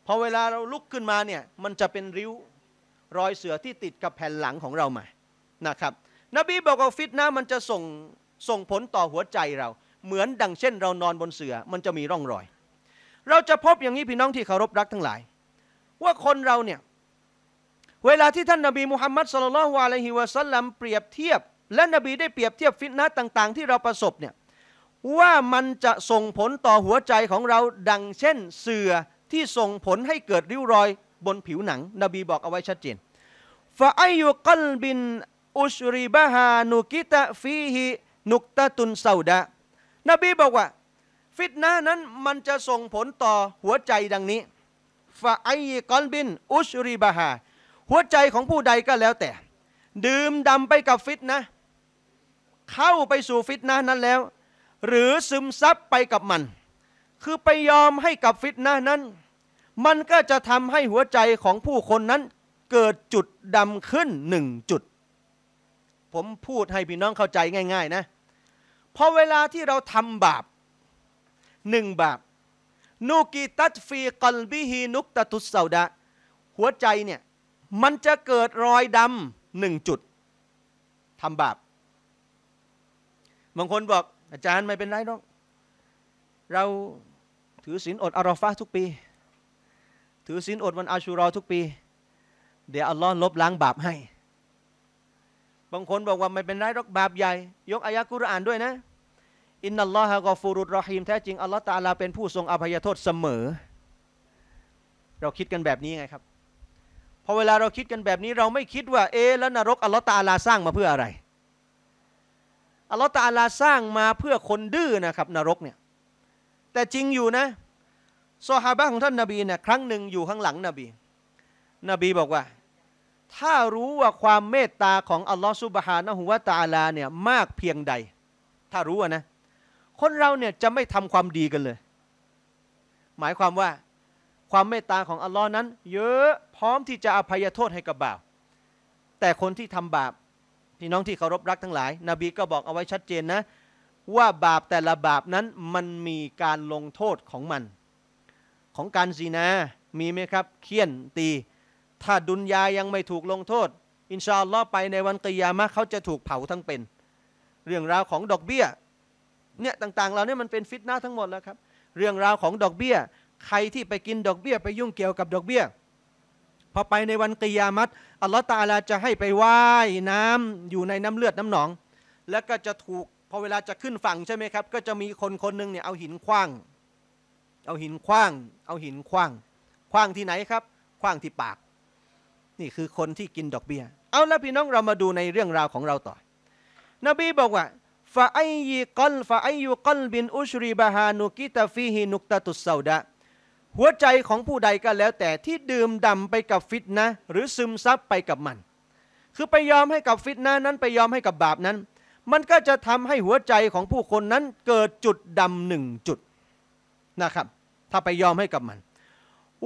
พอเวลาเราลุกขึ้นมาเนี่ยมันจะเป็นริ้วรอยเสือที่ติดกับแผ่นหลังของเรามา นะครับ นบีบอกว่าฟิตนะมันจะส่งส่งผลต่อหัวใจเรา เหมือนดังเช่น เรานอนบนเสือมันจะมีร่องรอย เราจะพบอย่างนี้พี่น้องที่เคารพรักทั้งหลาย ว่าคนเราเนี่ย เวลาที่ท่านนบีมุฮัมมัดสุลลัลวะลัยฮิวะซัลลัมเปรียบเทียบ และนบีได้เปรียบเทียบฟิตนะต่าง ๆ ที่เราประสบเนี่ย ว่ามันจะส่งผลต่อหัวใจของเราดังเช่นเสือที่ส่งผลให้เกิดริ้วรอยบนผิวหนัง นบีบอกเอาไว้ชัดเจนฟาอายุกัลบินอุชริบะฮานุกิตะฟีฮินุกตะตุนซาดะนบีบอกว่า ฟิตนะนั้นมันจะส่งผลต่อหัวใจดังนี้ฟาอายุกัลบินอุชริบะฮาหัวใจของผู้ใดก็แล้วแต่ดื่มดำไปกับฟิตนะเข้าไปสู่ฟิตนะนั้นแล้ว หรือซึมซับไปกับมัน คือไปยอมให้กับฟิตนะนั้นมันก็จะทำให้หัวใจของผู้คนนั้น เกิดจุดดำขึ้นหนึ่งจุด ผมพูดให้พี่น้องเข้าใจง่ายๆนะ พอเวลาที่เราทำบาปหนึ่งบาป นูกีตัตฟีกลบิฮีนุกตะทุสเซาดะหัวใจเนี่ย มันจะเกิดรอยดำหนึ่งจุดทำบาปบางคนบอก อาจารย์ไม่เป็นไรหรอกเราถือศีลอดอารอฟาทุกปีถือศีลอดวันอาชูรอทุกปี เดี๋ยวอัลลอฮ์ลบล้างบาปให้ บางคนบอกว่าไม่เป็นไร้รักบาปใหญ่ ยกอายะกุรอานด้วยนะอินนัลลอฮะกอฟูรุตรอฮีมแท้จริงอัลลอฮ์ตาลาเป็นผู้ทรงอภัยโทษเสมอ เราคิดกันแบบนี้ไงครับพอเวลาเราคิดกันแบบนี้ เราไม่คิดว่า เอแล้วนรกอัลลอฮ์ตาลาสร้างมาเพื่ออะไรอัลลอฮ์ตาลาสร้างมาเพื่อคนดื้อนะครับ นรกเนี่ยแต่จริงอยู่นะซอฮาบะของท่านนาบีเนี่ยครั้งหนึ่งอยู่ข้างหลังนบี นบีบอกว่า ถ้ารู้ว่าความเมตตาของอัลลอฮฺซุบฮานะฮุวาตาลาเนี่ยมากเพียงใด ถ้ารู้นะ คนเราเนี่ยจะไม่ทำความดีกันเลย หมายความว่าความเมตตาของอัลลอฮ์นั้น เยอะพร้อมที่จะอภัยโทษให้กับบาปแต่คนที่ทำบาปพี่น้องที่เคารพรักทั้งหลาย นบีก็บอกเอาไว้ชัดเจนนะว่าบาปแต่ละบาปนั้นมันมีการลงโทษของมันของการซีนา มีไหมครับ เคี่ยนตี ถ้าดุนยายังไม่ถูกลงโทษ อินชาอัลลอฮ์ไปในวันกิยามะเขาจะถูกเผาทั้งเป็น เรื่องราวของดอกเบี้ย เนี่ยต่างๆ เราเนี่ยมันเป็นฟิตนาทั้งหมดแล้วครับ เรื่องราวของดอกเบี้ย ใครที่ไปกินดอกเบี้ยไปยุ่งเกี่ยวกับดอกเบี้ย พอไปในวันกิยามัตอัลลอฮ์ตาลาจะให้ไปว่ายน้ำอยู่ในน้ำเลือดน้ำหนอง แล้วก็จะถูกพอเวลาจะขึ้นฝั่งใช่ไหมครับ ก็จะมีคนคนหนึ่งเนี่ยเอาหินคว้างเอาหินคว้าง เอาหินคว้าง คว้างที่ไหนครับ คว้างที่ปาก นี่คือคนที่กินดอกเบีย้ย เอาแล้วพี่น้องเรามาดูในเรื่องราวของเราต่อ นบีบอกว่าฟาไอยีกอลฟาไอยูกอลบินอุชรีบาฮานุกิตาฟีฮินุกตาตุสซาดะหัวใจของผู้ใดก็แล้วแต่ที่ดื่มดำไปกับฟิตนะ หรือซึมซับไปกับมัน คือไปยอมให้กับฟิตนะนั้นไปยอมให้กับบาปนั้น มันก็จะทำให้หัวใจของผู้คนนั้นเกิดจุดดำหนึ่งจุดนะครับถ้าไปยอมให้กับมัน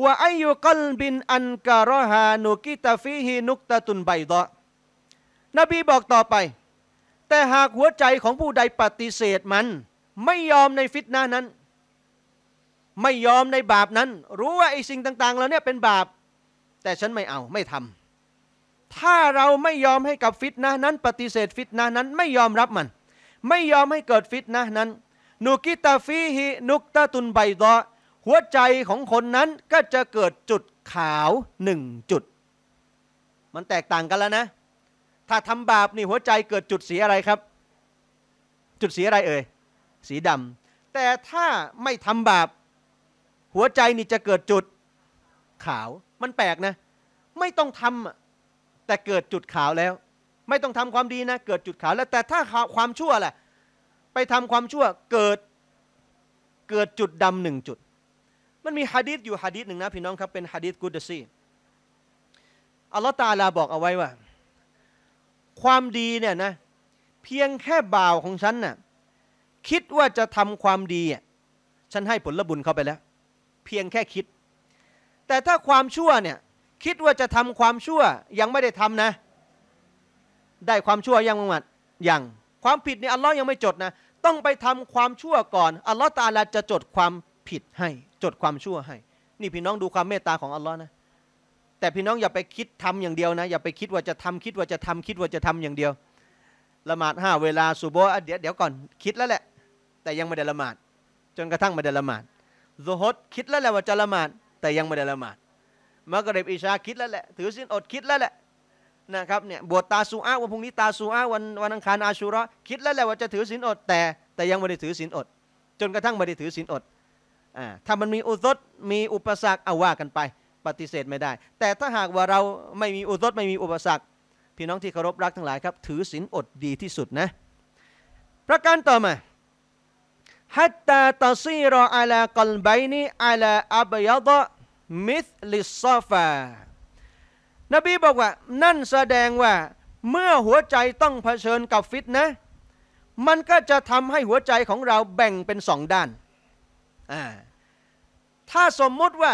ว่าอายุกลบินอันการฮานุกิตาฟิฮินุกตะตุนไบดอนบีบอกต่อไป แต่หากหัวใจของผู้ใดปฏิเสธมัน ไม่ยอมในฟิตนานั้น ไม่ยอมในบาปนั้น รู้ว่าไอ้สิ่งต่างๆเราเนี่ยเป็นบาป แต่ฉันไม่เอาไม่ทำถ้าเราไม่ยอมให้กับฟิตนานั้น ปฏิเสธฟิตนานั้นไม่ยอมรับมัน ไม่ยอมให้เกิดฟิตนานั้นนุกิตาฟีฮินุกตาตุนไบดอหัวใจของคนนั้นก็จะเกิดจุดขาวหนึ่งจุด มันแตกต่างกันแล้วนะ ถ้าทำบาปนี่หัวใจเกิดจุดสีอะไรครับ จุดสีอะไรเอ่ยสีดำแต่ถ้าไม่ทำบาปหัวใจนี่จะเกิดจุดขาวมันแปลกนะ ไม่ต้องทำแต่เกิดจุดขาวแล้ว ไม่ต้องทำความดีนะเกิดจุดขาวแล้ว แต่ถ้าความชั่วแหละไปทำความชั่วเกิดเกิดจุดดำหนึ่งจุด มันมีฮะดีษอยู่ฮะดีษหนึ่งนะพี่น้องครับเป็นฮะดีษกุดซีอัลลอฮ์ตาลาบอกเอาไว้ว่า ความดีเนี่ยนะเพียงแค่บ่าวของฉันน่ะคิดว่าจะทำความดี ฉันให้ผลบุญเขาไปแล้ว เพียงแค่คิด แต่ถ้าความชั่วเนี่ยคิดว่าจะทำความชั่ว ยังไม่ได้ทำนะ ได้ความชั่วยังมังมัดยัง ความผิดเนี่ยอัลลอฮ์ยังไม่จดนะต้องไปทำความชั่วก่อน อัลลอฮ์ตาลาจะจดความผิดให้ จดความชั่วให้ นี่พี่น้องดูความเมตตาของอัลลอฮ์นะ แต่พี่น้องอย่าไปคิดทำอย่างเดียวนะ อย่าไปคิดว่าจะทำคิดว่าจะทำคิดว่าจะทำอย่างเดียว ละหมาดห้าเวลาสุโบะเดี๋ยวเดี๋ยวก่อนคิดแล้วแหละ แต่ยังไม่ได้ละหมาด จนกระทั่งไม่ได้ละหมาดโซฮดคิดแล้วแหละว่าจะละหมาดแต่ยังไม่ได้ละหมาดมะกริบอิชาคิดแล้วแหละถือสินอดคิดแล้วแหละนะครับเนี่ยบวชตาซูอาวันพรุ่งนี้ตาซูอาวันวันอังคารอาชุระคิดแล้วแหละว่าจะถือศีลอดแต่แต่ยังไม่ได้ถือศีลอด จนกระทั่งไม่ได้ถือศีลอดอ่าถ้ามันมีอุทตมีอุปสรรคเอาว่ากันไปปฏิเสธไม่ได้ แต่ถ้าหากว่าเราไม่มีอุทตไม่มีอุปสรรค พี่น้องที่เคารพรักทั้งหลายครับถือศีลอดดีที่สุดนะประการต่อมาฮัตตาตซีรออาลากลไบนีอาลาอับยาดมิธลิซซาฟานบีบอกว่านั่นแสดงว่าเมื่อหัวใจต้องเผชิญกับฟิตนะมันก็จะทำให้หัวใจของเราแบ่งเป็นสองด้านถ้าสมมติว่า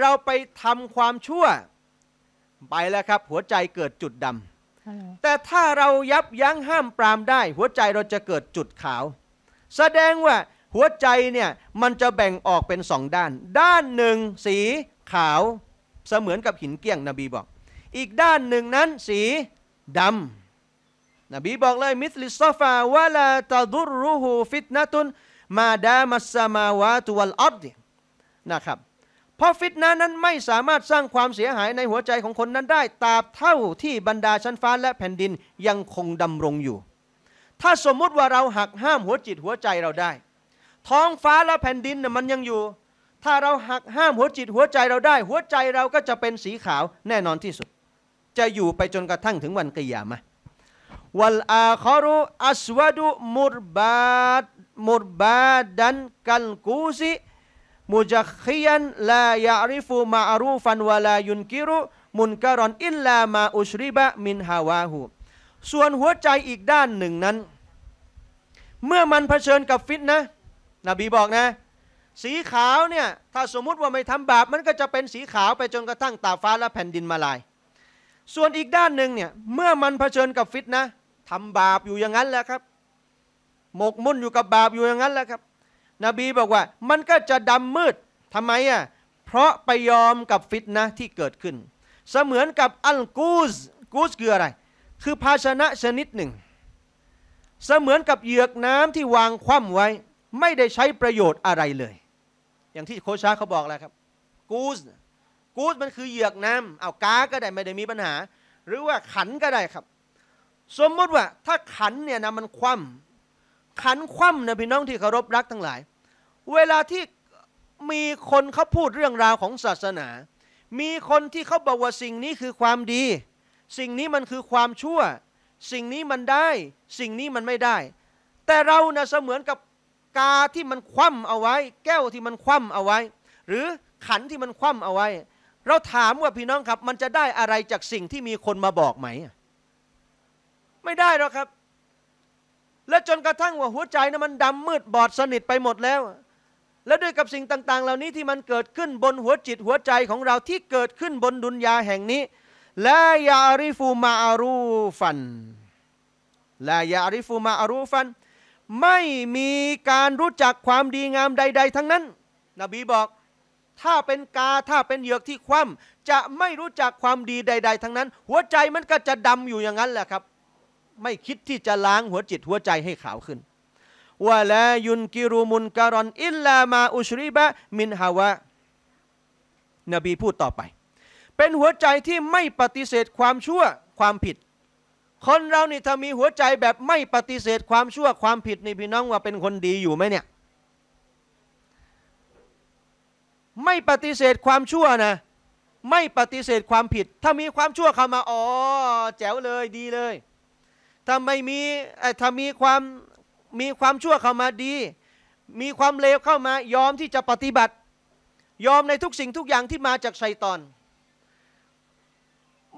เราไปทำความชั่วไปแล้วครับ หัวใจเกิดจุดดำแต่ถ้าเรายับยั้งห้ามปรามได้หัวใจเราจะเกิดจุดขาว แสดงว่าหัวใจเนี่ยมันจะแบ่งออกเป็นสองด้าน ด้านหนึ่งสีขาวเสมือนกับหินเกี้ยง นบีบอกอีกด้านหนึ่งนั้นสีดำนบีบอกเลย มิสลิซฟาวะลาตาดุรุหูฟิตนะตุนมาดามัสมาวาตุวัลอัดนะครับ เพราะฟิตนะนั้นไม่สามารถสร้างความเสียหายในหัวใจของคนนั้นได้ตราบเท่าที่บรรดาชั้นฟ้าและแผ่นดินยังคงดำรงอยู่ ถ้าสมมุติว่าเราหักห้ามหัวจิตหัวใจเราได้ ท้องฟ้าและแผ่นดินมันยังอยู่ ถ้าเราหักห้ามหัวจิตหัวใจเราได้ หัวใจเราก็จะเป็นสีขาวแน่นอนที่สุดจะอยู่ไปจนกระทั่งถึงวันกิยามะ วัลอาคารุอัสวดุมุรบาด มุรบาดันกัลกูซิมุจักขียันลายาริฟูมาอารูฟันวลายุนกิรุมุนการอน อิลลามาอุชริบะมินฮาวาหูส่วนหัวใจอีกด้านหนึ่งนั้น เมื่อมันเผชิญกับฟิตนะ นบีบอกนะ สีขาวเนี่ย ถ้าสมมุติว่าไม่ทำบาป มันก็จะเป็นสีขาวไปจนกระทั่งตาฟ้าและแผ่นดินมาลายส่วนอีกด้านหนึ่งเนี่ยเมื่อมันเผชิญกับฟิตนะทำบาปอยู่อย่างนั้นแหละครับ หมกมุ่นอยู่กับบาปอยู่อย่างนั้นแหละครับนบีบอกว่า มันก็จะดำมืดทำไมอ่ะเพราะไปยอมกับฟิตนะที่เกิดขึ้น เสมือนกับอัลกูสกูสคืออะไร คือภาชนะชนิดหนึ่ง เสมือนกับเหยือกน้ำที่วางคว่ำไว้ ไม่ได้ใช้ประโยชน์อะไรเลย อย่างที่โคชาเขาบอกแล้วครับกูสกูดมันคือเหยือกน้ำเอากา ก็ได้ไม่ได้มีปัญหา หรือว่าขันก็ได้ครับ สมมติว่า ถ้าขันเนี่ยนะมันคว่ำขันคว่ำนะพี่น้องที่เคารพรักทั้งหลาย เวลาที่มีคนเขาพูดเรื่องราวของศาสนา มีคนที่เขาบอกว่าสิ่งนี้คือความดี สิ่งนี้มันคือความชั่ว สิ่งนี้มันได้ สิ่งนี้มันไม่ได้ แต่เรานะเสมือนกับกาที่มันคว่ำเอาไว้ แก้วที่มันคว่ำเอาไว้ หรือขันที่มันคว่ำเอาไว้เราถามว่าพี่น้องครับ มันจะได้อะไรจากสิ่งที่มีคนมาบอกไหมไม่ได้หรอกครับ และจนกระทั่งว่าหัวใจนะมันดำมืดบอดสนิทไปหมดแล้ว และด้วยกับสิ่งต่าง ๆ เหล่านี้ที่มันเกิดขึ้นบนหัวจิตหัวใจของเราที่เกิดขึ้นบนดุนยาแห่งนี้ลายาริฟูมาอารูฟันลายาริฟูมาอารูฟัน ไม่มีการรู้จักความดีงามใด ๆ ทั้งนั้นนบีบอกถ้าเป็นกาถ้าเป็นเหยือกที่คว่ำจะไม่รู้จักความดีใด ๆ ทั้งนั้น หัวใจมันก็จะดำอยู่อย่างนั้นแหละครับ ไม่คิดที่จะล้างหัวจิตหัวใจให้ขาวขึ้นวะลายุนกิรุมุนการอนอิลลามา อุชริบะมินฮาวะนบีพูดต่อไป เป็นหัวใจที่ไม่ปฏิเสธความชั่วความผิด คนเรานี่ถ้ามีหัวใจแบบไม่ปฏิเสธความชั่วความผิดนี่พี่น้องว่าเป็นคนดีอยู่ไหมเนี่ยไม่ปฏิเสธความชั่วนะ ไม่ปฏิเสธความผิด ถ้ามีความชั่วเข้ามา อ๋อแจ๋วเลยดีเลยถ้าไม่มีถ้ามีความมีความชั่วเข้ามาดี มีความเลวเข้ามา ยอมที่จะปฏิบัติ ยอมในทุกสิ่งทุกอย่างที่มาจากชัยตอน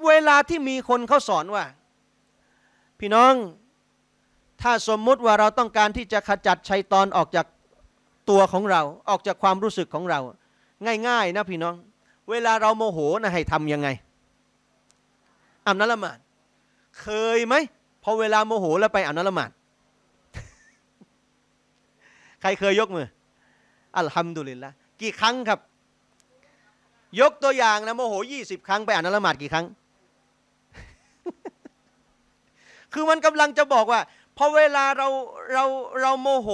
เวลาที่มีคนเขาสอนว่าพี่น้อง ถ้าสมมุติว่าเราต้องการที่จะขจัดชัยตอนออกจากตัวของเรา ออกจากความรู้สึกของเราง่าย ๆ นะ พี่น้อง เวลาเราโมโหนะให้ทำยังไงอ่านละหมาดเคยไหมพอเวลาโมโหแล้วไปอ่านละหมาดใครเคยยกมืออัลฮัมดุลิลละกี่ครั้งครับ ยกตัวอย่างนะโมโหยี่สิบครั้งไปอ่านละหมาดกี่ครั้ง คือมันกำลังจะบอกว่าพอเวลาเราเราเราโมโห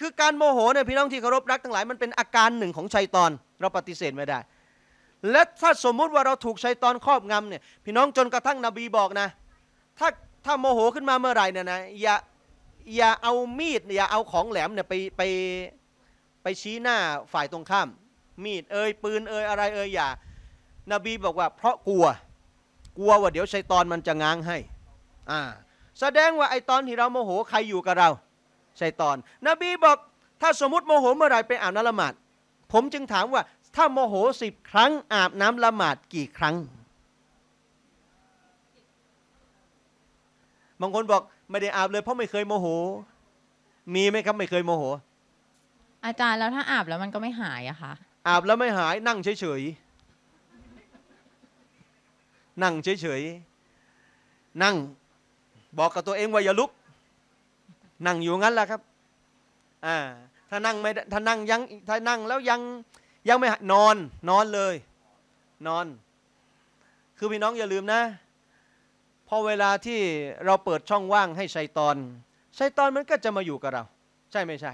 คือการโมโหเนี่ยพี่น้องที่เคารพรักทั้งหลายมันเป็นอาการหนึ่งของชัยตอน เราปฏิเสธไม่ได้ และถ้าสมมุติว่าเราถูกชัยตอนครอบงำเนี่ยพี่น้องจนกระทั่งนบีบอกนะ ถ้าถ้าโมโหขึ้นมาเมื่อไหร่เนี่ยนะอย่าอย่าเอามีดอย่าเอาของแหลมเนี่ยไปไปไปชี้หน้าฝ่ายตรงข้ามมีดเอ่ยปืนเอ่ยอะไร เอ่ยอย่านบีบอกว่าเพราะกลัว กลัวว่าเดี๋ยวชัยตอนมันจะง้างให้อ่าแสดงว่าไอตอนที่เราโมโหใครอยู่กับเราชัยตอนนบีบอกถ้าสมมติโมโหเมื่อไรไปอาบน้ำละหมาดผมจึงถามว่า ถ้าโมโหสิบครั้ง อาบน้ำละหมาดกี่ครั้งบางคนบอกไม่ได้อาบเลยเพราะไม่เคยโมโห มีไหมครับไม่เคยโมโห อาจารย์แล้วถ้าอาบแล้วมันก็ไม่หายอะคะอาบแล้วไม่หาย นั่งเฉย ๆ นั่งเฉย ๆ นั่ง บอกกับตัวเองว่าอย่าลุกนั่งอยู่งั้นแหละครับ อ่า ถ้านั่งไม่ ถ้านั่งยัง ถ้านั่งแล้วยังยังไม่นอน นอนเลย นอน คือพี่น้องอย่าลืมนะ พอเวลาที่เราเปิดช่องว่างให้ชัยตอนชัยตอนมันก็จะมาอยู่กับเรา ใช่ไม่ใช่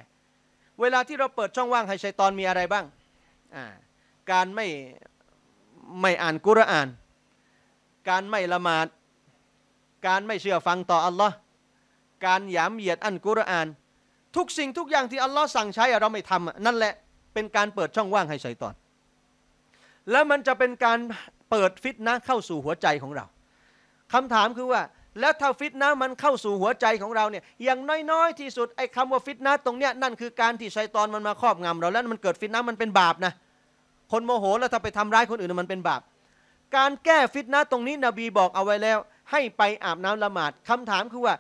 เวลาที่เราเปิดช่องว่างให้ชัยตอนมีอะไรบ้าง อ่า การไม่ไม่อ่านกุรอาน การไม่ละหมาด การไม่เชื่อฟังต่ออัลลอฮ์การหยามเหยียดอันกุรอานทุกสิ่งทุกอย่างที่อัลลอฮ์สั่งใช้เราไม่ทำนั่นแหละเป็นการเปิดช่องว่างให้ชัยตอน แล้วมันจะเป็นการเปิดฟิตนะเข้าสู่หัวใจของเราคำถามคือว่า แล้วถ้าฟิตนะมันเข้าสู่หัวใจของเราเนี่ยอย่างน้อย ๆ ที่สุดไอ้คำว่าฟิตนะตรงเนี้ยนั่นคือการที่ชัยตอนมันมาครอบงำเราแล้วมันเกิดฟิตนะมันเป็นบาปนะ คนโมโหแล้วถ้าไปทำร้ายคนอื่นมันเป็นบาป การแก้ฟิตนะตรงนี้นบีบอกเอาไว้แล้ว ให้ไปอาบน้ำละหมาด คำถามคือว่า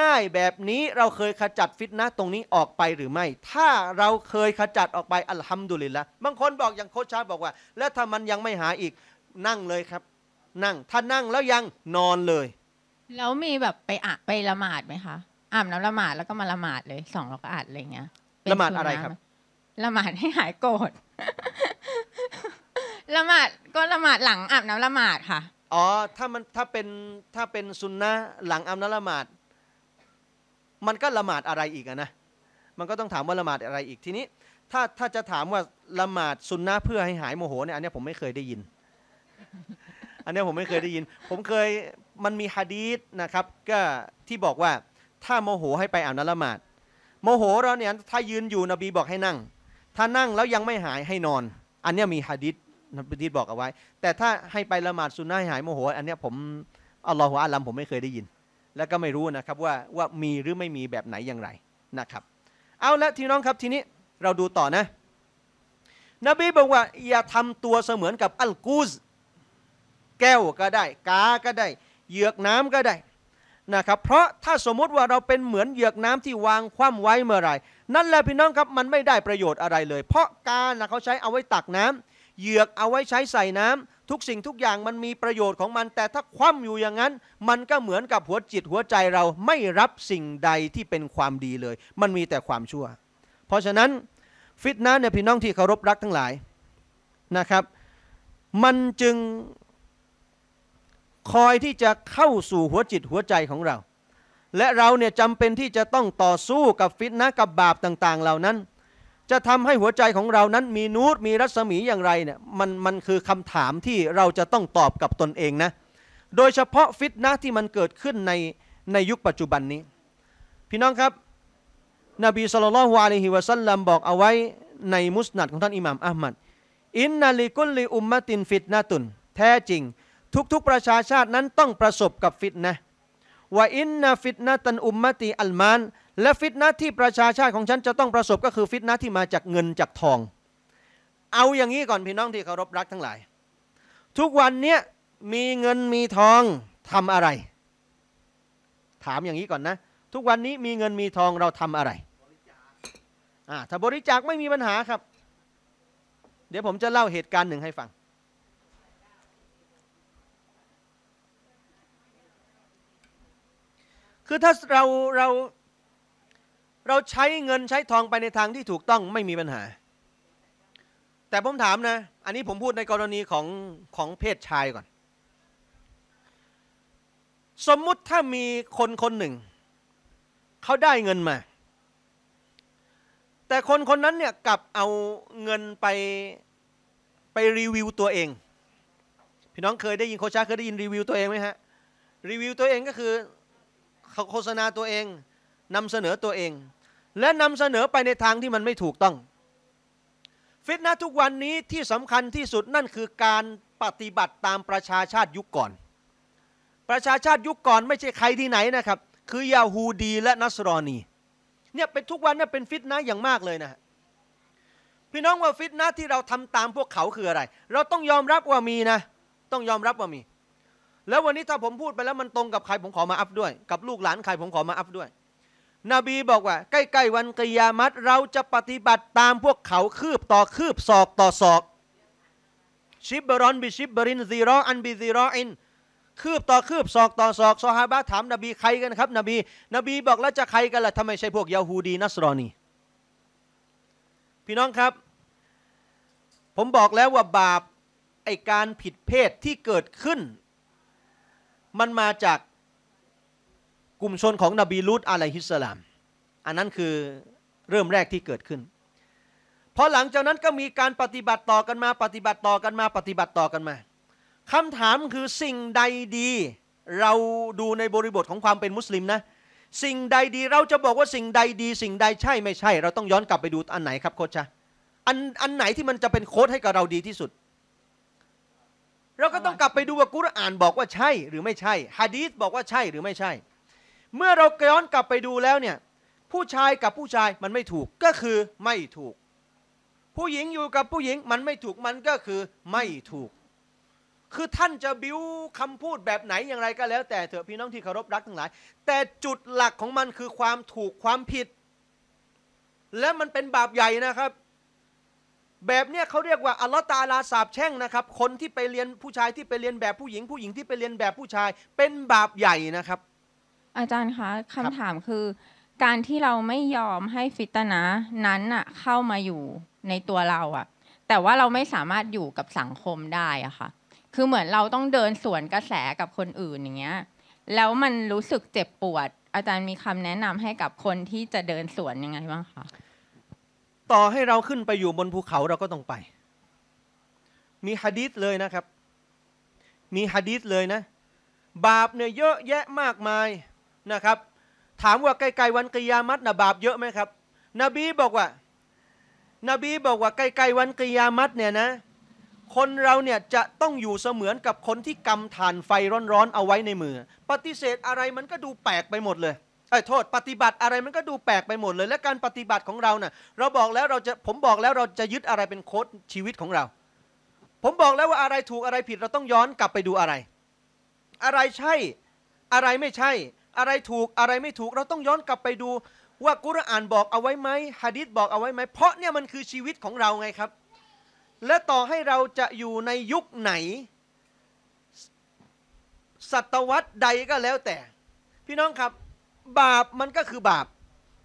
ง่ายๆ แบบนี้เราเคยขจัดฟิตนะตรงนี้ออกไปหรือไม่ถ้าเราเคยขจัดออกไปอัลฮัมดุลิลละบางคนบอกอย่างโคชชาบอกว่า แล้วถ้ามันยังไม่หาอีกนั่งเลยครับ นั่งถ้านั่งแล้วยังนอนเลยแล้วมีแบบไปอะไปละหมาดไหมคะอาบน้ำละหมาดแล้วก็มาละหมาดเลยสองเราก็อาดอะไรเงี้ยละหมาดอะไรครับละหมาดให้หายโกรธละหมาด ก็ละหมาดหลังอาบน้ำละหมาดค่ะอ๋อ ถ้ามันถ้าเป็นถ้าเป็นซุนนะหลังอาบน้ำละหมาดมันก็ละหมาดอะไรอีกนะ มันก็ต้องถามว่าละหมาดอะไรอีก ทีนี้ ถ้าถ้าจะถามว่าละหมาดซุนนะเพื่อให้หายโมโหเนี่ย อันนี้ผมไม่เคยได้ยิน อันนี้ผมไม่เคยได้ยิน ผมเคยมันมีฮะดีษนะครับก็ที่บอกว่าถ้าโมโหให้ไปอ่านละหมาดโมโหเราเนี่ยถ้ายืนอยู่นบีบอกให้นั่ง ถ้านั่งแล้วยังไม่หายให้นอน อันนี้มีฮะดีษนบีบอกเอาไว้ แต่ถ้าให้ไปละหมาดซุนนะให้หายโมโห อันนี้ผมอัลลอฮฺอัลลัมผมไม่เคยได้ยินและก็ไม่รู้นะครับว่าว่ามีหรือไม่มีแบบไหนอย่างไรนะครับ เอาละทีน้องครับทีนี้เราดูต่อนะ นบีบอกว่า อย่าทำตัวเสมือนกับอัลกูซแก้วก็ได้กาก็ได้เหยือกน้ำก็ได้นะครับเพราะถ้าสมมติว่าเราเป็นเหมือนเหยือกน้ำที่วางคว่ำไว้เมื่อไรนั่นแหละพี่น้องครับมันไม่ได้ประโยชน์อะไรเลย เพราะกานะเขาใช้เอาไว้ตักน้ำเหยือกเอาไว้ใช้ใส่น้ำทุกสิ่งทุกอย่างมันมีประโยชน์ของมัน แต่ถ้าคว่ำอยู่อย่างนั้นมันก็เหมือนกับหัวจิตหัวใจเราไม่รับสิ่งใดที่เป็นความดีเลย มันมีแต่ความชั่วเพราะฉะนั้นฟิตนะเนี่ยพี่น้องที่เคารพรักทั้งหลายนะครับ มันจึงคอยที่จะเข้าสู่หัวจิตหัวใจของเรา และเราเนี่ยจำเป็นที่จะต้องต่อสู้กับฟิตนะกับบาปต่าง ๆเหล่านั้นจะทำให้หัวใจของเรานั้นมีนูตมีรัศมีอย่างไรเนี่ยมันมันคือคำถามที่เราจะต้องตอบกับตนเองนะ โดยเฉพาะฟิตนะที่มันเกิดขึ้นในในยุคปัจจุบันนี้ พี่น้องครับ นบีสุลต่านฮวาลิฮิวะซัลลัมบอกเอาไว้ในมุสนัดของท่านอิหม่ามอัลมัดอินนาลิกุลลิอุมมะตินฟิตนะตุน แท้จริงทุกๆประชาชาตินั้นต้องประสบกับฟิตนะว่าอินนาฟิตนะตันอุมมะตีอัลมานและฟิตนะที่ประชาชาติของฉันจะต้องประสบก็คือฟิตนะที่มาจากเงินจากทอง เอาอย่างนี้ก่อนพี่น้องที่เคารพรักทั้งหลาย ทุกวันเนี้ยมีเงินมีทองทำอะไร ถามอย่างนี้ก่อนนะ ทุกวันนี้มีเงินมีทองเราทำอะไรอ่าถ้าบริจาคไม่มีปัญหาครับ เดี๋ยวผมจะเล่าเหตุการณ์หนึ่งให้ฟัง คือถ้าเราเราเราใช้เงินใช้ทองไปในทางที่ถูกต้องไม่มีปัญหา แต่ผมถามนะอันนี้ผมพูดในกรณีของ ของเพศชายก่อน สมมุติถ้ามีคนคนหนึ่งเขาได้เงินมา แต่คนคนนั้นเนี่ยกลับเอาเงินไป ไปรีวิวตัวเองพี่น้องเคยได้ยินโคชาเคยได้ยินรีวิวตัวเองไหมฮะรีวิว ตัวเองก็คือเขาโฆษณาตัวเองนำเสนอตัวเองและนำเสนอไปในทางที่มันไม่ถูกต้องฟิตนะทุกวันนี้ที่สำคัญที่สุดนั่นคือการปฏิบัติตามประชาชาติยุคก่อน ประชาชาติยุคก่อนไม่ใช่ใครที่ไหนนะครับ คือยาฮูดีและนัสรอนีเนี่ยเป็นทุกวันเนี่ยเป็นฟิตนะอย่างมากเลยนะ พี่น้องว่าฟิตนะที่เราทำตามพวกเขาคืออะไร เราต้องยอมรับว่ามีนะ ต้องยอมรับว่ามี แล้ววันนี้ถ้าผมพูดไปแล้วมันตรงกับใครผมขอมาอัพด้วย กับลูกหลานใครผมขอมาอัพด้วยนบีบอกว่า ใกล้ๆวันกิยามัตเราจะปฏิบัติตามพวกเขาคืบต่อคืบศอกต่อศอกชิบบรอนบิชิบบรินซีรออันบิซีรออินคืบต่อคืบศอกต่อศอกซอฮาบะถาม นบีใครกันครับ นบีนบีบอกแล้วจะใครกันล่ะทำไมใช่พวกยาฮูดีนัสรอนีพี่น้องครับ ผมบอกแล้วว่าบาปไอการผิดเพศที่เกิดขึ้น มันมาจากกลุ่มชนของนบีลูตอะลัยฮิสสลาม อันนั้นคือเริ่มแรกที่เกิดขึ้นพอหลังจากนั้นก็มีการปฏิบัติต่อกันมาปฏิบัติต่อกันมาปฏิบัติต่อกันมาคำถามคือสิ่งใดดี เราดูในบริบทของความเป็นมุสลิมนะ สิ่งใดดีเราจะบอกว่าสิ่งใดดี สิ่งใดใช่ไม่ใช่ เราต้องย้อนกลับไปดูอันไหนครับโคชชะอันอันไหนที่มันจะเป็นโค้ดให้กับเราดีที่สุด เราก็ต้องกลับไปดูว่ากุรอานบอกว่าใช่ หรือไม่ใช่ฮะดีษบอกว่าใช่หรือไม่ใช่เมื่อเราย้อนกลับไปดูแล้วเนี่ยผู้ชายกับผู้ชายมันไม่ถูกก็คือไม่ถูก ผู้หญิงอยู่กับผู้หญิงมันไม่ถูกมันก็คือไม่ถูก คือท่านจะบิ้วคำพูดแบบไหนอย่างไรก็แล้ว แต่เถอะพี่น้องที่เคารพรักทั้งหลาย แต่จุดหลักของมันคือความถูกความผิด และมันเป็นบาปใหญ่นะครับ แบบเนี้ยเขาเรียกว่าอัลลอฮ์ตาลาสาบแช่งนะครับ คนที่ไปเรียนผู้ชายที่ไปเรียนแบบผู้หญิง ผู้หญิงที่ไปเรียนแบบผู้ชายเป็นบาปใหญ่นะครับอาจารย์คะคำถามคือ การที่เราไม่ยอมให้ฟิตนะนั้นอะเข้ามาอยู่ในตัวเราอะแต่ว่าเราไม่สามารถอยู่กับสังคมได้อะค่ะ คือเหมือนเราต้องเดินสวนกระแสกับคนอื่นอย่างเงี้ย แล้วมันรู้สึกเจ็บปวด อาจารย์มีคำแนะนำให้กับคนที่จะเดินสวนยังไงบ้างคะต่อให้เราขึ้นไปอยู่บนภูเขาเราก็ต้องไป มีฮะดิษเลยนะครับ มีฮะดิษเลยนะ บาป เนี่ยเยอะแยะมากมายนะครับถามว่าใกล้ๆวันกิยามัตนะบาปเยอะไหมครับนบีบอกว่า นบีบอกว่าใกล้ๆวันกิยามัตเนี่ยนะคนเราเนี่ยจะต้องอยู่เสมือนกับคนที่กำฐานไฟร้อนๆ เอาไว้ในมือ ปฏิเสธอะไรมันก็ดูแปลกไปหมดเลยไอ้โทษปฏิบัติอะไรมันก็ดูแปลกไปหมดเลย และการปฏิบัติของเราเนะ่ยเราบอกแล้วเราจะผมบอกแล้วเราจะยึดอะไรเป็นโค้ดชีวิตของเรา ผมบอกแล้วว่าอะไรถูกอะไรผิดเราต้องย้อนกลับไปดูอะไร อะไรใช่อะไรไม่ใช่อะไรถูกอะไรไม่ถูกเราต้องย้อนกลับไปดูว่ากุรอานบอกเอาไว้ไหมฮะดิษบอกเอาไว้ไหมเพราะเนี่ยมันคือชีวิตของเราไงครับ และต่อให้เราจะอยู่ในยุคไหนศตวรรษใดก็แล้วแต่ พี่น้องครับ บาปมันก็คือบาป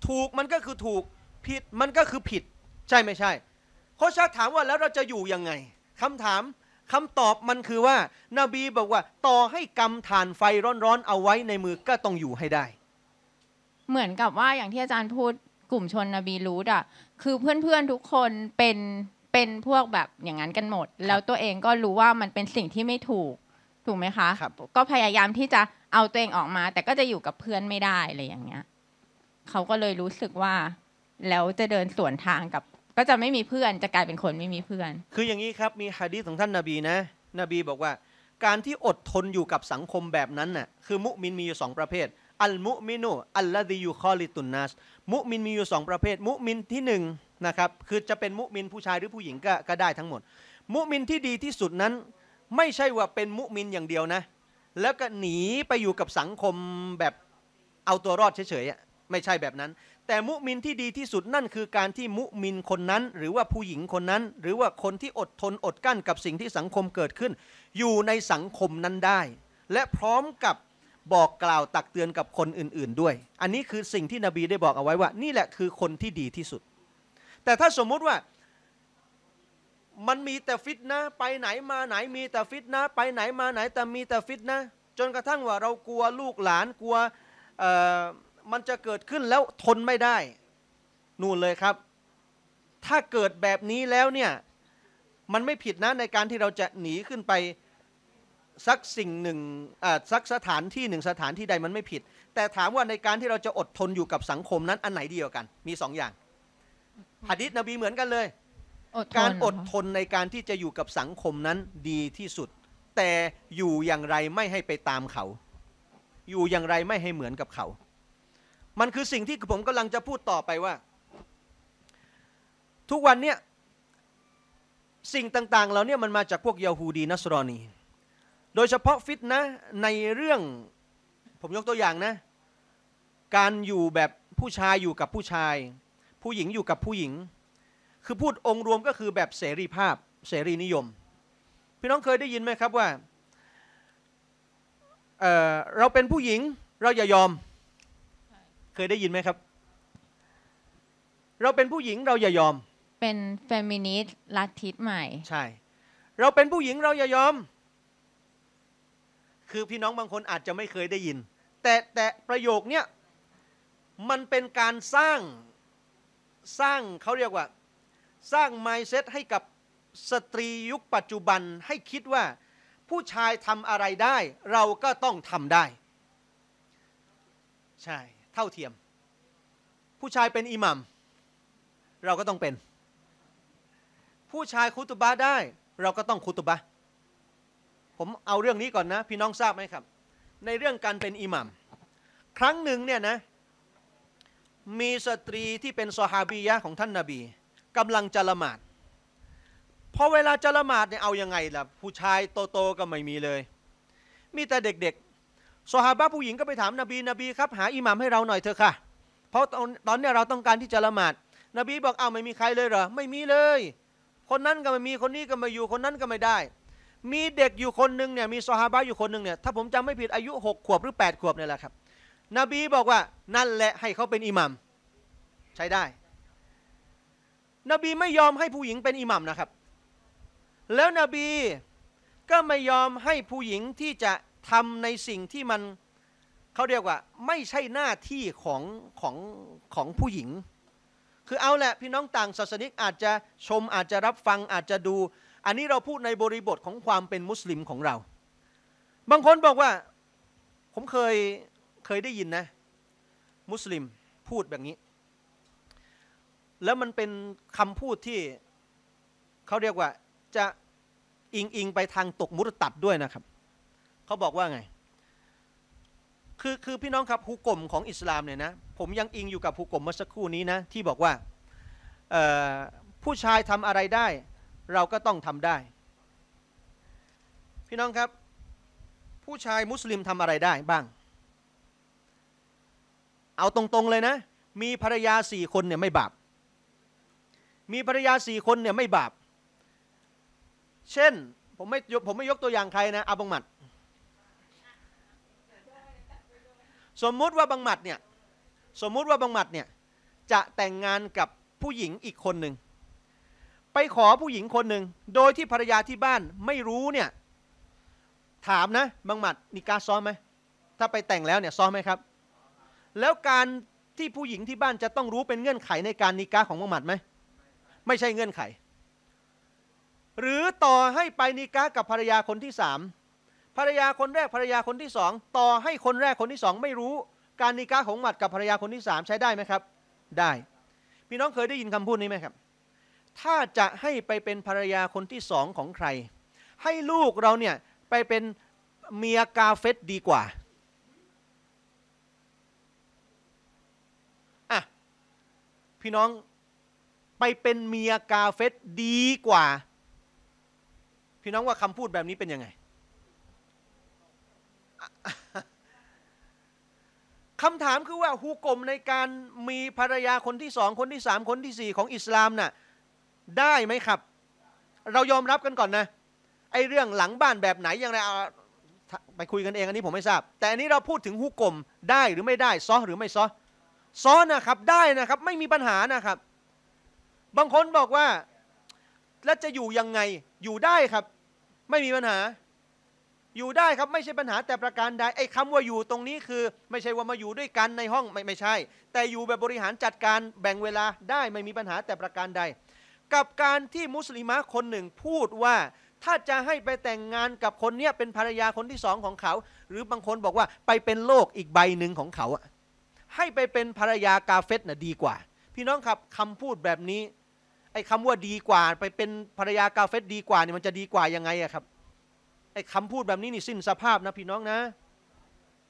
ถูกมันก็คือถูกผิดมันก็คือผิด ใช่ไม่ใช่เคาชักถามว่าแล้วเราจะอยู่ยังไงคำถามคำตอบมันคือว่านาบีบอกว่าต่อให้กำฐานไฟร้อนๆเอาไว้ในมือก็ต้องอยู่ให้ได้ เหมือนกับว่าอย่างที่อาจารย์พูดกลุ่มชนนบีรูดอ่ะคือเพื่อนๆทุกคนเป็นเป็นพวกแบบอย่างนั้นกันหมด แล้วตัวเองก็รู้ว่ามันเป็นสิ่งที่ไม่ถูกถูกไหมคะคก็พยายามที่จะเอาตัวเองออกมา แต่ก็จะอยู่กับเพื่อนไม่ได้อะไรอย่างเงี้ยเขาก็เลยรู้สึกว่าแล้วจะเดินสวนทางกับก็จะไม่มีเพื่อนจะกลายเป็นคนไม่มีเพื่อน คืออย่างนี้ครับมีฮะดีษของท่านนาบีนะนบีบอกว่า การที่อดทนอยู่กับสังคมแบบนั้นน่ะคือมุมินมีอยู่สองประเภท อัลมุมินุอัลลดิยูคอลิตุนนัสมุมินมีอยู่สองประเภท มุมินที่หนึ่งนะครับ คือจะเป็นมุมินผู้ชายหรือผู้หญิงก็ก็ได้ทั้งหมด มุมินที่ดีที่สุดนั้น ไม่ใช่ว่าเป็นมุมินอย่างเดียวนะ แล้วก็หนีไปอยู่กับสังคมแบบเอาตัวรอดเฉยๆไม่ใช่แบบนั้นแต่มุมินที่ดีที่สุดนั่นคือการที่มุมินคนนั้นหรือว่าผู้หญิงคนนั้น หรือว่าคนที่อดทนอดกั้นกับสิ่งที่สังคมเกิดขึ้น อยู่ในสังคมนั้นได้ และพร้อมกับบอกกล่าวตักเตือนกับคนอื่นๆ ด้วย อันนี้คือสิ่งที่นบีได้บอกเอาไว้ว่า นี่แหละคือคนที่ดีที่สุด แต่ถ้าสมมุติว่ามันมีแต่ฟิตนะไปไหนมาไหนมีแต่ฟิตนะไปไหนมาไหนแต่มีแต่ฟิตนะจนกระทั่งว่าเรากลัวลูกหลานกลัวมันจะเกิดขึ้นแล้วทนไม่ได้ นู่นเลยครับ ถ้าเกิดแบบนี้แล้วเนี่ย มันไม่ผิดนะ ในการที่เราจะหนีขึ้นไปสักสิ่งหนึ่งสักสถานที่หนึ่งสถานที่ใดมันไม่ผิด แต่ถามว่าในการที่เราจะอดทนอยู่กับสังคมนั้น อันไหนเดียวกัน มีสองอย่างหะดิษนบีเหมือนกันเลย การอดทนในการที่จะอยู่กับสังคมนั้นดีที่สุด แต่อยู่อย่างไรไม่ให้ไปตามเขา อยู่อย่างไรไม่ให้เหมือนกับเขามันคือสิ่งที่ผมกำลังจะพูดต่อไปว่า ทุกวันเนี้ยสิ่งต่างๆเราเนี่ยมันมาจากพวกยาฮูดีนัสรอนีโดยเฉพาะฟิตนะในเรื่องผมยกตัวอย่างนะการอยู่แบบผู้ชายอยู่กับผู้ชาย ผู้หญิงอยู่กับผู้หญิง คือพูดองค์รวมก็คือแบบเสรีภาพเสรีนิยม พี่น้องเคยได้ยินไหมครับว่าเเราเป็นผู้หญิงเราอย่ายอมเคยได้ยินไหมครับ เราเป็นผู้หญิงเราอย่ายอม เป็นเฟมินิสต์ลัทธิใหม่ ใช่ เราเป็นผู้หญิงเราอย่ายอม คือพี่น้องบางคนอาจจะไม่เคยได้ยิน แต่ แต่ประโยคเนี้ยมันเป็นการสร้างสร้างเขาเรียกว่า สร้างไมเซ s e ให้กับสตรียุคปัจจุบันให้คิดว่าผู้ชายทำอะไรได้ เราก็ต้องทำได้ ใช่เท่าเทียม ผู้ชายเป็นอิหมัมเราก็ต้องเป็น ผู้ชายคุตบะได้ เราก็ต้องคุตบะผมเอาเรื่องนี้ก่อนนะ พี่น้องทราบไหมครับ ในเรื่องการเป็นอิหมัมครั้งหนึ่งเนี่ยนะ มีสตรีที่เป็นซอฮาบียะของท่านนาบีกำลังจะละหมาด พอเวลาจะละหมาดเนี่ยเอายังไงล่ะผู้ชายโตๆก็ไม่มีเลย มีแต่เด็กซอฮาบะผู้หญิงก็ไปถาม นบี นบีครับหาอิหมัมให้เราหน่อยเถอะค่ะเพราะตอนตอนนี้เราต้องการที่จะละหมาด นบีบอกเอาไม่มีใครเลยเหรอไม่มีเลย คนนั้นก็ไม่มีคนนี้ก็ไม่อยู่คนนั้นก็ไม่ได้ มีเด็กอยู่คนหนึ่งเนี่ยมีซอฮาบะอยู่คนหนึ่งเนี่ยถ้า ผมจำไม่ผิดอายุ 6 ขวบหรือ8ขวบเนี่ยแหละครับ นบีบอกว่านั่นแหละให้เขาเป็นอิหมัมใช้ได้ นบีไม่ยอมให้ผู้หญิงเป็นอิหมัมนะครับ แล้วนบีก็ไม่ยอมให้ผู้หญิงที่จะทำในสิ่งที่มันเขาเรียกว่า ไม่ใช่หน้าที่ของของของผู้หญิง คือเอาแหละพี่น้องต่าง ศาสนิกอาจจะชมอาจจะรับฟังอาจจะดู อันนี้เราพูดในบริบทของความเป็นมุสลิมของเรา บางคนบอกว่าผมเคยเคยได้ยินนะ มุสลิมพูดแบบนี้ แล้วมันเป็นคำพูดที่เขาเรียกว่าจะอิงอิงไปทางตกมุรตัดด้วยนะครับเขาบอกว่าไง คือคือพี่น้องครับฮุกกลมของอิสลามเนี่ยนะ ผมยังอิงอยู่กับฮุกกลมเมื่อสักครู่นี้นะที่บอกว่าผู้ชายทำอะไรได้ เราก็ต้องทำได้ พี่น้องครับผู้ชายมุสลิมทำอะไรได้บ้าง เอาตรงๆเลยนะมีภรรยาสี่คนเนี่ยไม่บาป มีภรรยาสี่คนเนี่ยไม่บาป เช่นผมไม่ผมไม่ยกตัวอย่างใครนะอาบังมัดสมมุติว่าบังหมัดเนี่ยสมมุติว่าบังหมัดเนี่ย จะแต่งงานกับผู้หญิงอีกคนหนึ่ง ไปขอผู้หญิงคนหนึ่งโดยที่ภรรยาที่บ้านไม่รู้เนี่ยถามนะบังหมัดนิกาซ้อมไหม ถ้าไปแต่งแล้วเนี่ยซ้อมไหมครับ แล้วการที่ผู้หญิงที่บ้านจะต้องรู้เป็นเงื่อนไขในการนิกาของบังหมัดไหมไม่ใช่เงื่อนไข หรือต่อให้ไปนิกากับภรรยาคนที่สามภรรยาคนแรกภรรยาคนที่สองต่อให้คนแรกคนที่สองไม่รู้การนิกาของหมัดกับภรรยาคนที่สามใช้ได้ไหมครับ ได้พี่น้องเคยได้ยินคำพูดนี้ไหมครับ ถ้าจะให้ไปเป็นภรรยาคนที่สองของใคร ให้ลูกเราเนี่ย ไปเป็นเมียกาเฟตดีกว่าอะพี่น้องไปเป็นเมียกาเฟตดีกว่า พี่น้องว่าคำพูดแบบนี้เป็นยังไงคำถามคือว่าฮุกกลมในการมีภรรยาคนที่สองคนที่สามคนที่สี่ของอิสลามน่ะได้ไหมครับ เรายอมรับกันก่อนนะไอเรื่องหลังบ้านแบบไหนอย่างไรไปคุยกันเองอันนี้ผมไม่ทราบ แต่อันนี้เราพูดถึงฮุกกลมได้หรือไม่ได้ซอหรือไม่ซอซอนะครับได้นะครับไม่มีปัญหานะครับ บางคนบอกว่าแล้วจะอยู่ยังไงอยู่ได้ครับ ไม่มีปัญหาอยู่ได้ครับ ไม่ใช่ปัญหาแต่ประการใดไอ้คำว่าอยู่ตรงนี้คือ ไม่ใช่ว่ามาอยู่ด้วยกันในห้องไม่ไม่ใช่ แต่อยู่แบบบริหารจัดการแบ่งเวลาได้ไม่มีปัญหาแต่ประการใดกับการที่มุสลิมะคนหนึ่งพูดว่า ถ้าจะให้ไปแต่งงานกับคนเนี้ยเป็นภรรยาคนที่สองของเขา หรือบางคนบอกว่าไปเป็นโลกอีกใบหนึ่งของเขาอะให้ไปเป็นภรรยากาเฟตนะ่ะดีกว่า พี่น้องครับคำพูดแบบนี้ไอ้คำว่าดีกว่า ไปเป็นภรรยากาเฟต ดีกว่าเนี่ยมันจะดีกว่ายังไงอะครับไอ้คำพูดแบบนี้นี่สิ้นสภาพนะพี่น้องนะ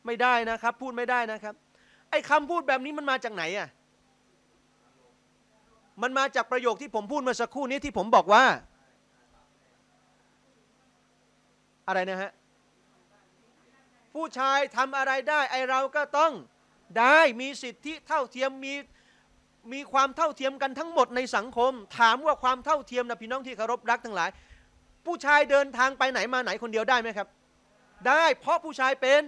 ไม่ได้นะครับ พูดไม่ได้นะครับไอ้คำพูดแบบนี้มันมาจากไหนอ่ะมันมาจากประโยคที่ผมพูดเมื่อสักครู่นี้ที่ผมบอกว่า อะไรนะฮะผู้ชายทำอะไรได้ไอเราก็ต้องได้มีสิทธิเท่าเทียมมีมีความเท่าเทียมกันทั้งหมดในสังคม ถามว่าความเท่าเทียมนะพี่น้องที่เคารพรัก ทั้งหลายผู้ชายเดินทางไปไหนมาไหนคนเดียวได้ไหมครับ ได้เพราะผู้ชายเป็น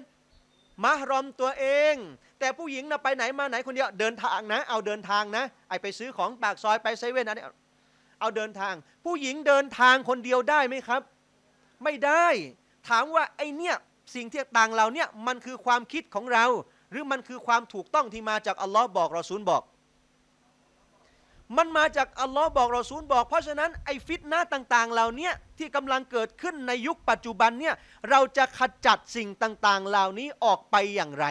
มหรอมตัวเอง แต่ผู้หญิงนะไปไหนมาไหนคนเดียว เดินทางนะ เอาเดินทางนะไอไปซื้อของปากซอยไปเซเว่นอะนนี้ เอาเดินทางผู้หญิงเดินทางคนเดียวได้ไหมครับ ไม่ได้ถามว่าไอเนี่ยสิ่งที่ต่างเราเนี่ยมันคือความคิดของเรา หรือมันคือความถูกต้องที่มาจากอัลลอฮ์บอกเราซูลบอกมันมาจากอัลลอฮ์บอกเราซูลบอกเพราะฉะนั้นไอ้ฟิตน้าต่าง ๆ เหล่านี้ที่กำลังเกิดขึ้นในยุคปัจจุบันเนี่ย เราจะขจัดสิ่งต่าง ๆ เหล่านี้ออกไปอย่างไร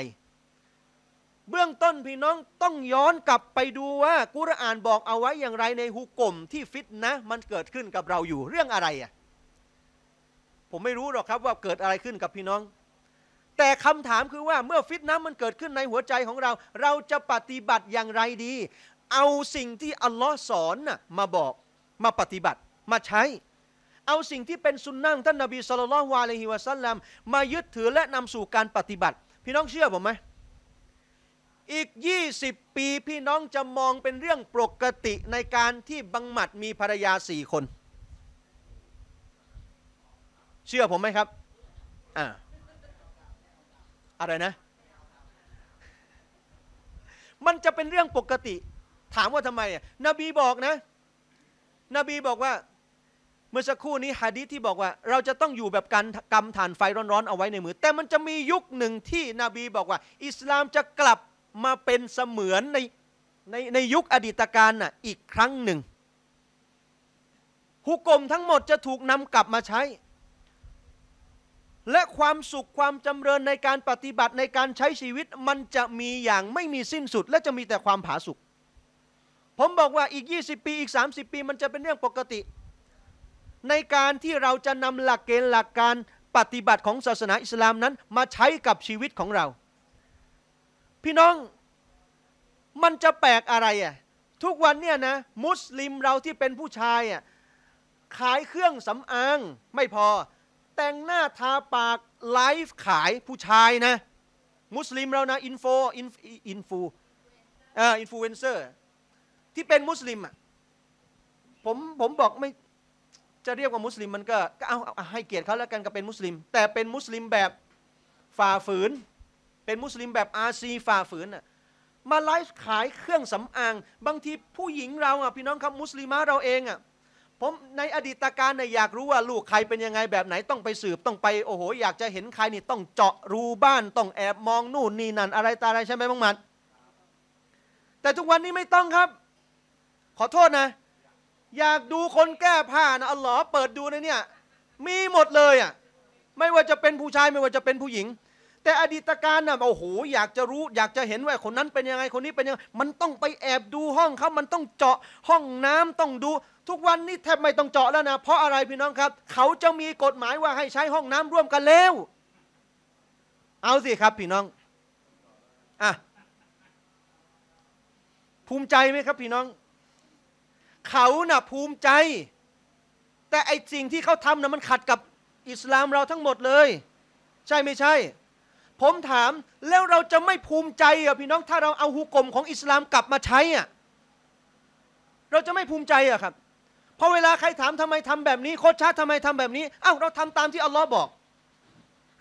เบื้องต้นพี่น้องต้องย้อนกลับไปดูว่ากุรอานบอกเอาไว้อย่างไรในฮุกกลมที่ฟิตนะมันเกิดขึ้นกับเราอยู่เรื่องอะไรอ่ะผมไม่รู้หรอกครับว่าเกิดอะไรขึ้นกับพี่น้อง แต่คำถามคือว่าเมื่อฟิตนะมันเกิดขึ้นในหัวใจของเรา เราจะปฏิบัติอย่างไรดีเอาสิ่งที่อัลลอฮ์สอนน่ะมาบอกมาปฏิบัติมาใช้ เอาสิ่งที่เป็นสุนนะท่านนบีสุลต่านวะลฮิวะซัลลัมมายึดถือและนำสู่การปฏิบัติ พี่น้องเชื่อผมไหมอีก20ปีพี่น้องจะมองเป็นเรื่องปกติในการที่บังหมัดมีภรรยาสี่คน เชื่อผมไหมครับอ่าอะไรนะ มันจะเป็นเรื่องปกติถามว่าทำไมนบีบอกนะ นบีบอกว่าเมื่อสักครู่นี้ฮะดีที่บอกว่าเราจะต้องอยู่แบบการกำฐานไฟร้อนๆ เอาไว้ในมือ แต่มันจะมียุคหนึ่งที่นบีบอกว่า อิสลามจะกลับมาเป็นเสมือนในในในยุคอดีตการน่ะอีกครั้งหนึ่งฮุกกลมทั้งหมดจะถูกนำกลับมาใช้ และความสุขความจำเริญในการปฏิบัติในการใช้ชีวิต มันจะมีอย่างไม่มีสิ้นสุดและจะมีแต่ความผาสุกผมบอกว่าอีก 20 ปีอีก30 ปี มันจะเป็นเรื่องปกติ ในการที่เราจะนำหลักเกณฑ์หลักการปฏิบัติของศาสนาอิสลามนั้นมาใช้กับชีวิตของเรา พี่น้องมันจะแปลกอะไรอ่ะทุกวันเนี่ยนะมุสลิมเราที่เป็นผู้ชายอ่ะขายเครื่องสำอางไม่พอ แต่งหน้าทาปากไลฟ์ขายผู้ชายนะมุสลิมเรานะอินโฟอินอินฟูอ่าอินฟลูเอนเซอร์ที่เป็นมุสลิมอ่ะผมผมบอกไม่จะเรียกว่ามุสลิมมันก็ก็เอาเอาให้เกียรติเขาแล้วกันก็เป็นมุสลิม แต่เป็นมุสลิมแบบฝ่าฝืน เป็นมุสลิมแบบอาซีฝ่าฝืนอ่ะมาไลฟ์ขายเครื่องสำอางบางทีผู้หญิงเราอ่ะพี่น้องครับมุสลิมะเราเองอ่ะ ผมในอดีตการเนี่ยอยากรู้ว่าลูกใครเป็นยังไงแบบไหนต้องไปสืบต้องไปโอ้โหอยากจะเห็นใครนี่ต้องเจาะรูบ้านต้องแอบมองนู่นนี่นั่นอะไรตาอะไรใช่ไหมบ้างมันแต่ทุกวันนี้ไม่ต้องครับขอโทษนะ อยากดูคนแก้ผ้านะอัลลอฮ์เปิดดูนะเนี่ยมีหมดเลยอ่ะไม่ว่าจะเป็นผู้ชายไม่ว่าจะเป็นผู้หญิง แต่อดีตการนะ่ะโอ้โหอยากจะรู้ อยากจะเห็นว่า คนนั้นเป็นยังไงคนนี้เป็นยังไงมันต้องไปแอบดูห้องเขามันต้องเจาะ ห้องน้ำต้องดู ทุกวันนี้แทบไม่ต้องเจาะแล้วนะเพราะอะไรพี่น้องครับ เขาจะมีกฎหมายว่าให้ใช้ห้องน้ำร่วมกันแล้วเอาสิครับพี่น้องอ่ะภูมิใจไหมครับพี่น้องเขาน่ะภูมิใจ แต่ไอสิ่งที่เขาทำน่ะมันขัดกับอิสลามเราทั้งหมดเลย ใช่ไม่ใช่ ผมถามแล้วเราจะไม่ภูมิใจอ่ะพี่น้องถ้าเราเอาหุกกลมของอิสลามกลับมาใช้อ่ะเราจะไม่ภูมิใจอ่ะครับพอเวลาใครถามทำไมทำแบบนี้โคชชาทำไมทำแบบนี้อ้าวเราทำตามที่อัลลอฮ์บอก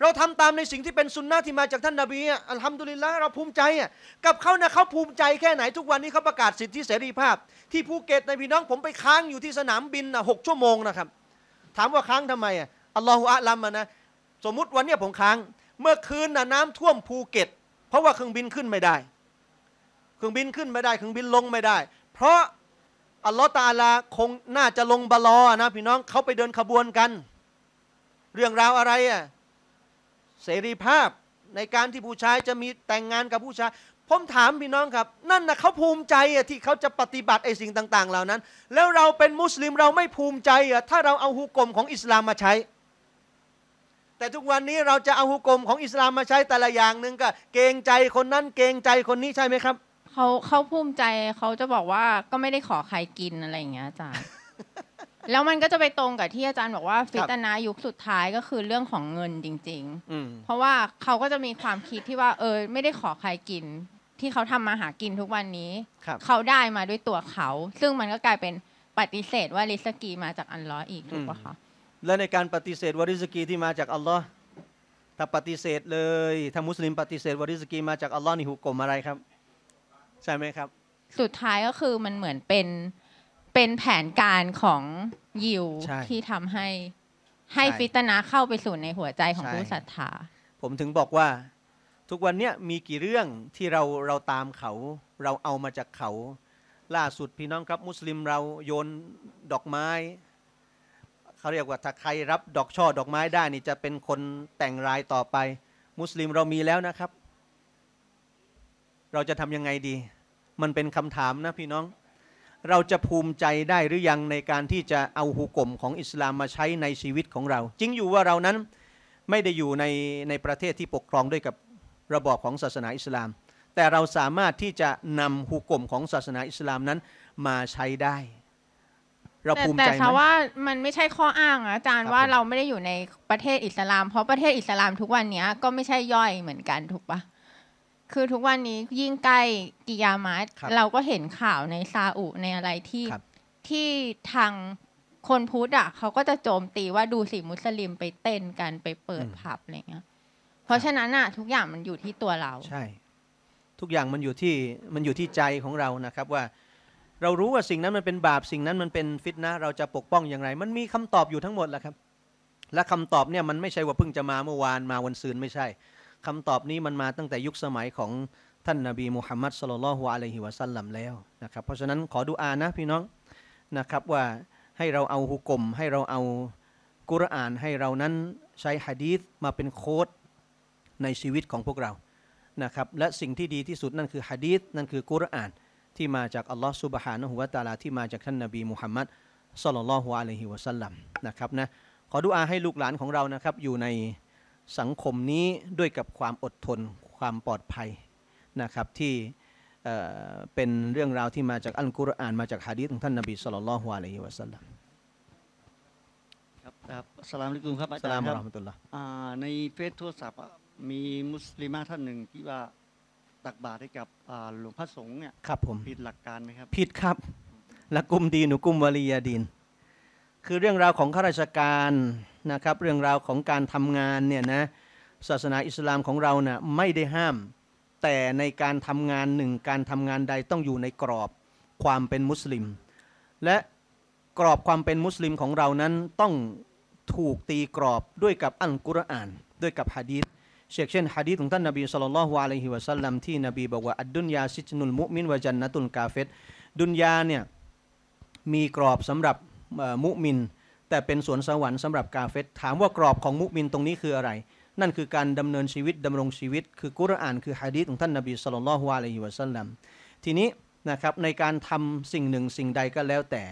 เราทำตามในสิ่งที่เป็นสุนนะที่มาจากท่านนาบีอัลฮัมดุลิลละเราภูมิใจอ่ะกับเขานะเขาภูมิใจแค่ไหนทุกวันนี้เขาประกาศสิทธิเสรีภาพ ที่ภูเก็ตในพี่น้องผมไปค้างอยู่ที่สนามบินหกชั่วโมงนะครับ ถามว่าค้างทำไมอ่ะอัลลอฮฺอัลลัมนะสมมุติวันนี้ผมค้าง เมื่อคืนน่ะน้ำท่วมภูเก็ต เพราะว่าเครื่องบินขึ้นไม่ได้เครื่องบินขึ้นไม่ได้เครื่องบินลงไม่ได้ เพราะอัลลอฮฺตาลาคงน่าจะลงบาลอนะพี่น้องเขาไปเดินขบวนกัน เรื่องราวอะไรอ่ะเสรีภาพในการที่ผู้ชายจะมีแต่งงานกับผู้ชายผมถามพี่น้องครับ นั่นนะเขาภูมิใจอะที่ เขาจะปฏิบัติไอ้สิ่งต่าง ๆ เหล่านั้น แล้วเราเป็นมุสลิมเราไม่ภูมิใจอะถ้าเราเอาฮุกกลมของอิสลามมาใช้ แต่ทุกวันนี้เราจะเอาฮุกกลมของอิสลามมาใช้แต่ละอย่างหนึ่งก็ เกงใจคนนั้นเกงใจคนนี้ใช่ไหมครับ เขาเขาภูมิใจเขาจะบอกว่าก็ไม่ได้ขอใครกินอะไรอย่างเงี้ยจ้จาแล้วมันก็จะไปตรงกับที่อาจารย์บอกว่าฟิตนายุคสุดท้ายก็คือเรื่องของเงินจริงๆเพราะว่าเขาก็จะมีความคิดที่ว่าเออไม่ได้ขอใครกินที่เขาทำมาหากินทุกวันนี้ เขาได้มาด้วยตัวเขา ซึ่งมันก็กลายเป็นปฏิเสธว่าริสกีมาจากอัลลอฮ์อีกถูกปะคะและในการปฏิเสธว่าริสกีที่มาจากอัลลอฮ์ถ้าปฏิเสธเลยถ้ามุสลิมปฏิเสธว่าริสกีมาจากอัลลอฮ์นี่หุกกลมอะไรครับ ใช่ไหมครับ สุดท้ายก็คือมันเหมือนเป็นเป็นแผนการของยิวที่ทำให้ให้ฟิตนาเข้าไปสู่ในหัวใจของผู้ศรัทธาผมถึงบอกว่าทุกวันเนี้ยมีกี่เรื่องที่เราเราตามเขาเราเอามาจากเขา ล่าสุดพี่น้องครับมุสลิมเราโยนดอกไม้ เขาเรียกว่าถ้าใครรับดอกช่อ ดอกไม้ได้นี่จะเป็นคนแต่งรายต่อไป มุสลิมเรามีแล้วนะครับ เราจะทำยังไงดี มันเป็นคำถามนะพี่น้องเราจะภูมิใจได้หรือยังในการที่จะเอาหุกลมของอิสลามมาใช้ในชีวิตของเรา จริงอยู่ว่าเรานั้นไม่ได้อยู่ในในประเทศที่ปกครองด้วยกับระบอบของศาสนาอิสลาม แต่เราสามารถที่จะนำหุกลมของศาสนาอิสลามนั้นมาใช้ได้ เราภูมิใจไหมแต่แต่ว่ามันไม่ใช่ข้ออ้างนะอาจารย์ว่าเราไม่ได้อยู่ในประเทศอิสลามเพราะประเทศอิสลามทุกวันนี้ก็ไม่ใช่ย่อยเหมือนกันถูกปะคือทุกวันนี้ยิ่งใกล้กิยามัต์รเราก็เห็นข่าวในซาอุในอะไรที่ที่ทางคนพุทธอ่ะเขาก็จะโจมตีว่าดูสิมุสลิมไปเต้นกันไปเปิดผับอะไรเงี้ยเพราะฉะนั้นอ่ะทุกอย่างมันอยู่ที่ตัวเราใช่ ทุกอย่างมันอยู่ที่มันอยู่ที่ใจของเรานะครับ ว่า เรารู้ว่าสิ่งนั้นมันเป็นบาปสิ่งนั้นมันเป็นฟิตนะ เราจะปกป้องอย่างไร มันมีคำตอบอยู่ทั้งหมดแหละครับ และคำตอบเนี่ยมันไม่ใช่ว่าเพิ่งจะมาเมื่อวานมาวันซืนไม่ใช่คำตอบนี้มันมาตั้งแต่ยุคสมัยของท่านนาบีมุฮัมมัดสลลัลฮุอะลัยฮิวะสัลลัมแล้วนะครับเพราะฉะนั้นขอดูอานะพี่น้องนะครับว่าให้เราเอาฮุกลมให้เราเอากุรอานให้เรานั้นใช้ฮะดีษมาเป็นโค้ดในชีวิตของพวกเรานะครับและสิ่งที่ดีที่สุดนั่นคือฮะดีษนั่นคือกุรอานที่มาจากอัลลอฮ์สุบฮานะฮุวาตาลาที่มาจากท่านนาบีมุฮัมมัดสลลัลฮุอะลัยฮิวะสัลลัมนะครับนะขอดูอาให้ลูกหลานของเรานะครับอยู่ในสังคมนี้ด้วยกับความอดทน ความปลอดภัย นะครับ ที่เป็นเรื่องราวที่มาจากอัลกุรอานมาจากฮะดีษของท่านนบีสุลต่านละฮุอะลัยฮิวะสัลลัมครับครับสลามลิกุมครับอาจารย์ครับสลามอัลลอฮ์ตุลลอฮในเฟซโทรศัพท์มีมุสลิมาท่านหนึ่งที่ว่าตักบาตรให้กับหลวงพระสงฆ์เนี่ยครับผมผิดหลักการไหมครับผิดครับละกุมดีนุกุมวลียาดีนคือเรื่องราวของข้าราชการนะครับเรื่องราวของการทำงานเนี่ยนะศาสนาอิสลามของเราเนะ่ยไม่ได้ห้าม แต่ในการทำงานหนึ่งการทำงานใดต้องอยู่ในกรอบความเป็นมุสลิม และกรอบความเป็นมุสลิมของเรานั้นต้องถูกตีกรอบด้วยกับอัลกุรอาน ด้วยกับฮะดีษเช่นเช่นฮะดีษของท่านนบีสุลต่านละฮุอะลัยฮิวะสัลลัมที่นบีบอกว่าอัดดุนยาซิจนุลมุมินวะจันนะตุลกาเฟตดุนยาเนี่ยมีกรอบสำหรับมุมิน แต่เป็นสวนสวรรค์สำหรับกาเฟต ถามว่ากรอบของมุมินตรงนี้คืออะไร นั่นคือการดำเนินชีวิตดำรงชีวิตคือกุรอานคือฮะดีษของท่านนบีสุลต่านละฮ์วะลัยฮิวะสัลลัมทีนี้นะครับในการทำสิ่งหนึ่งสิ่งใดก็แล้วแต่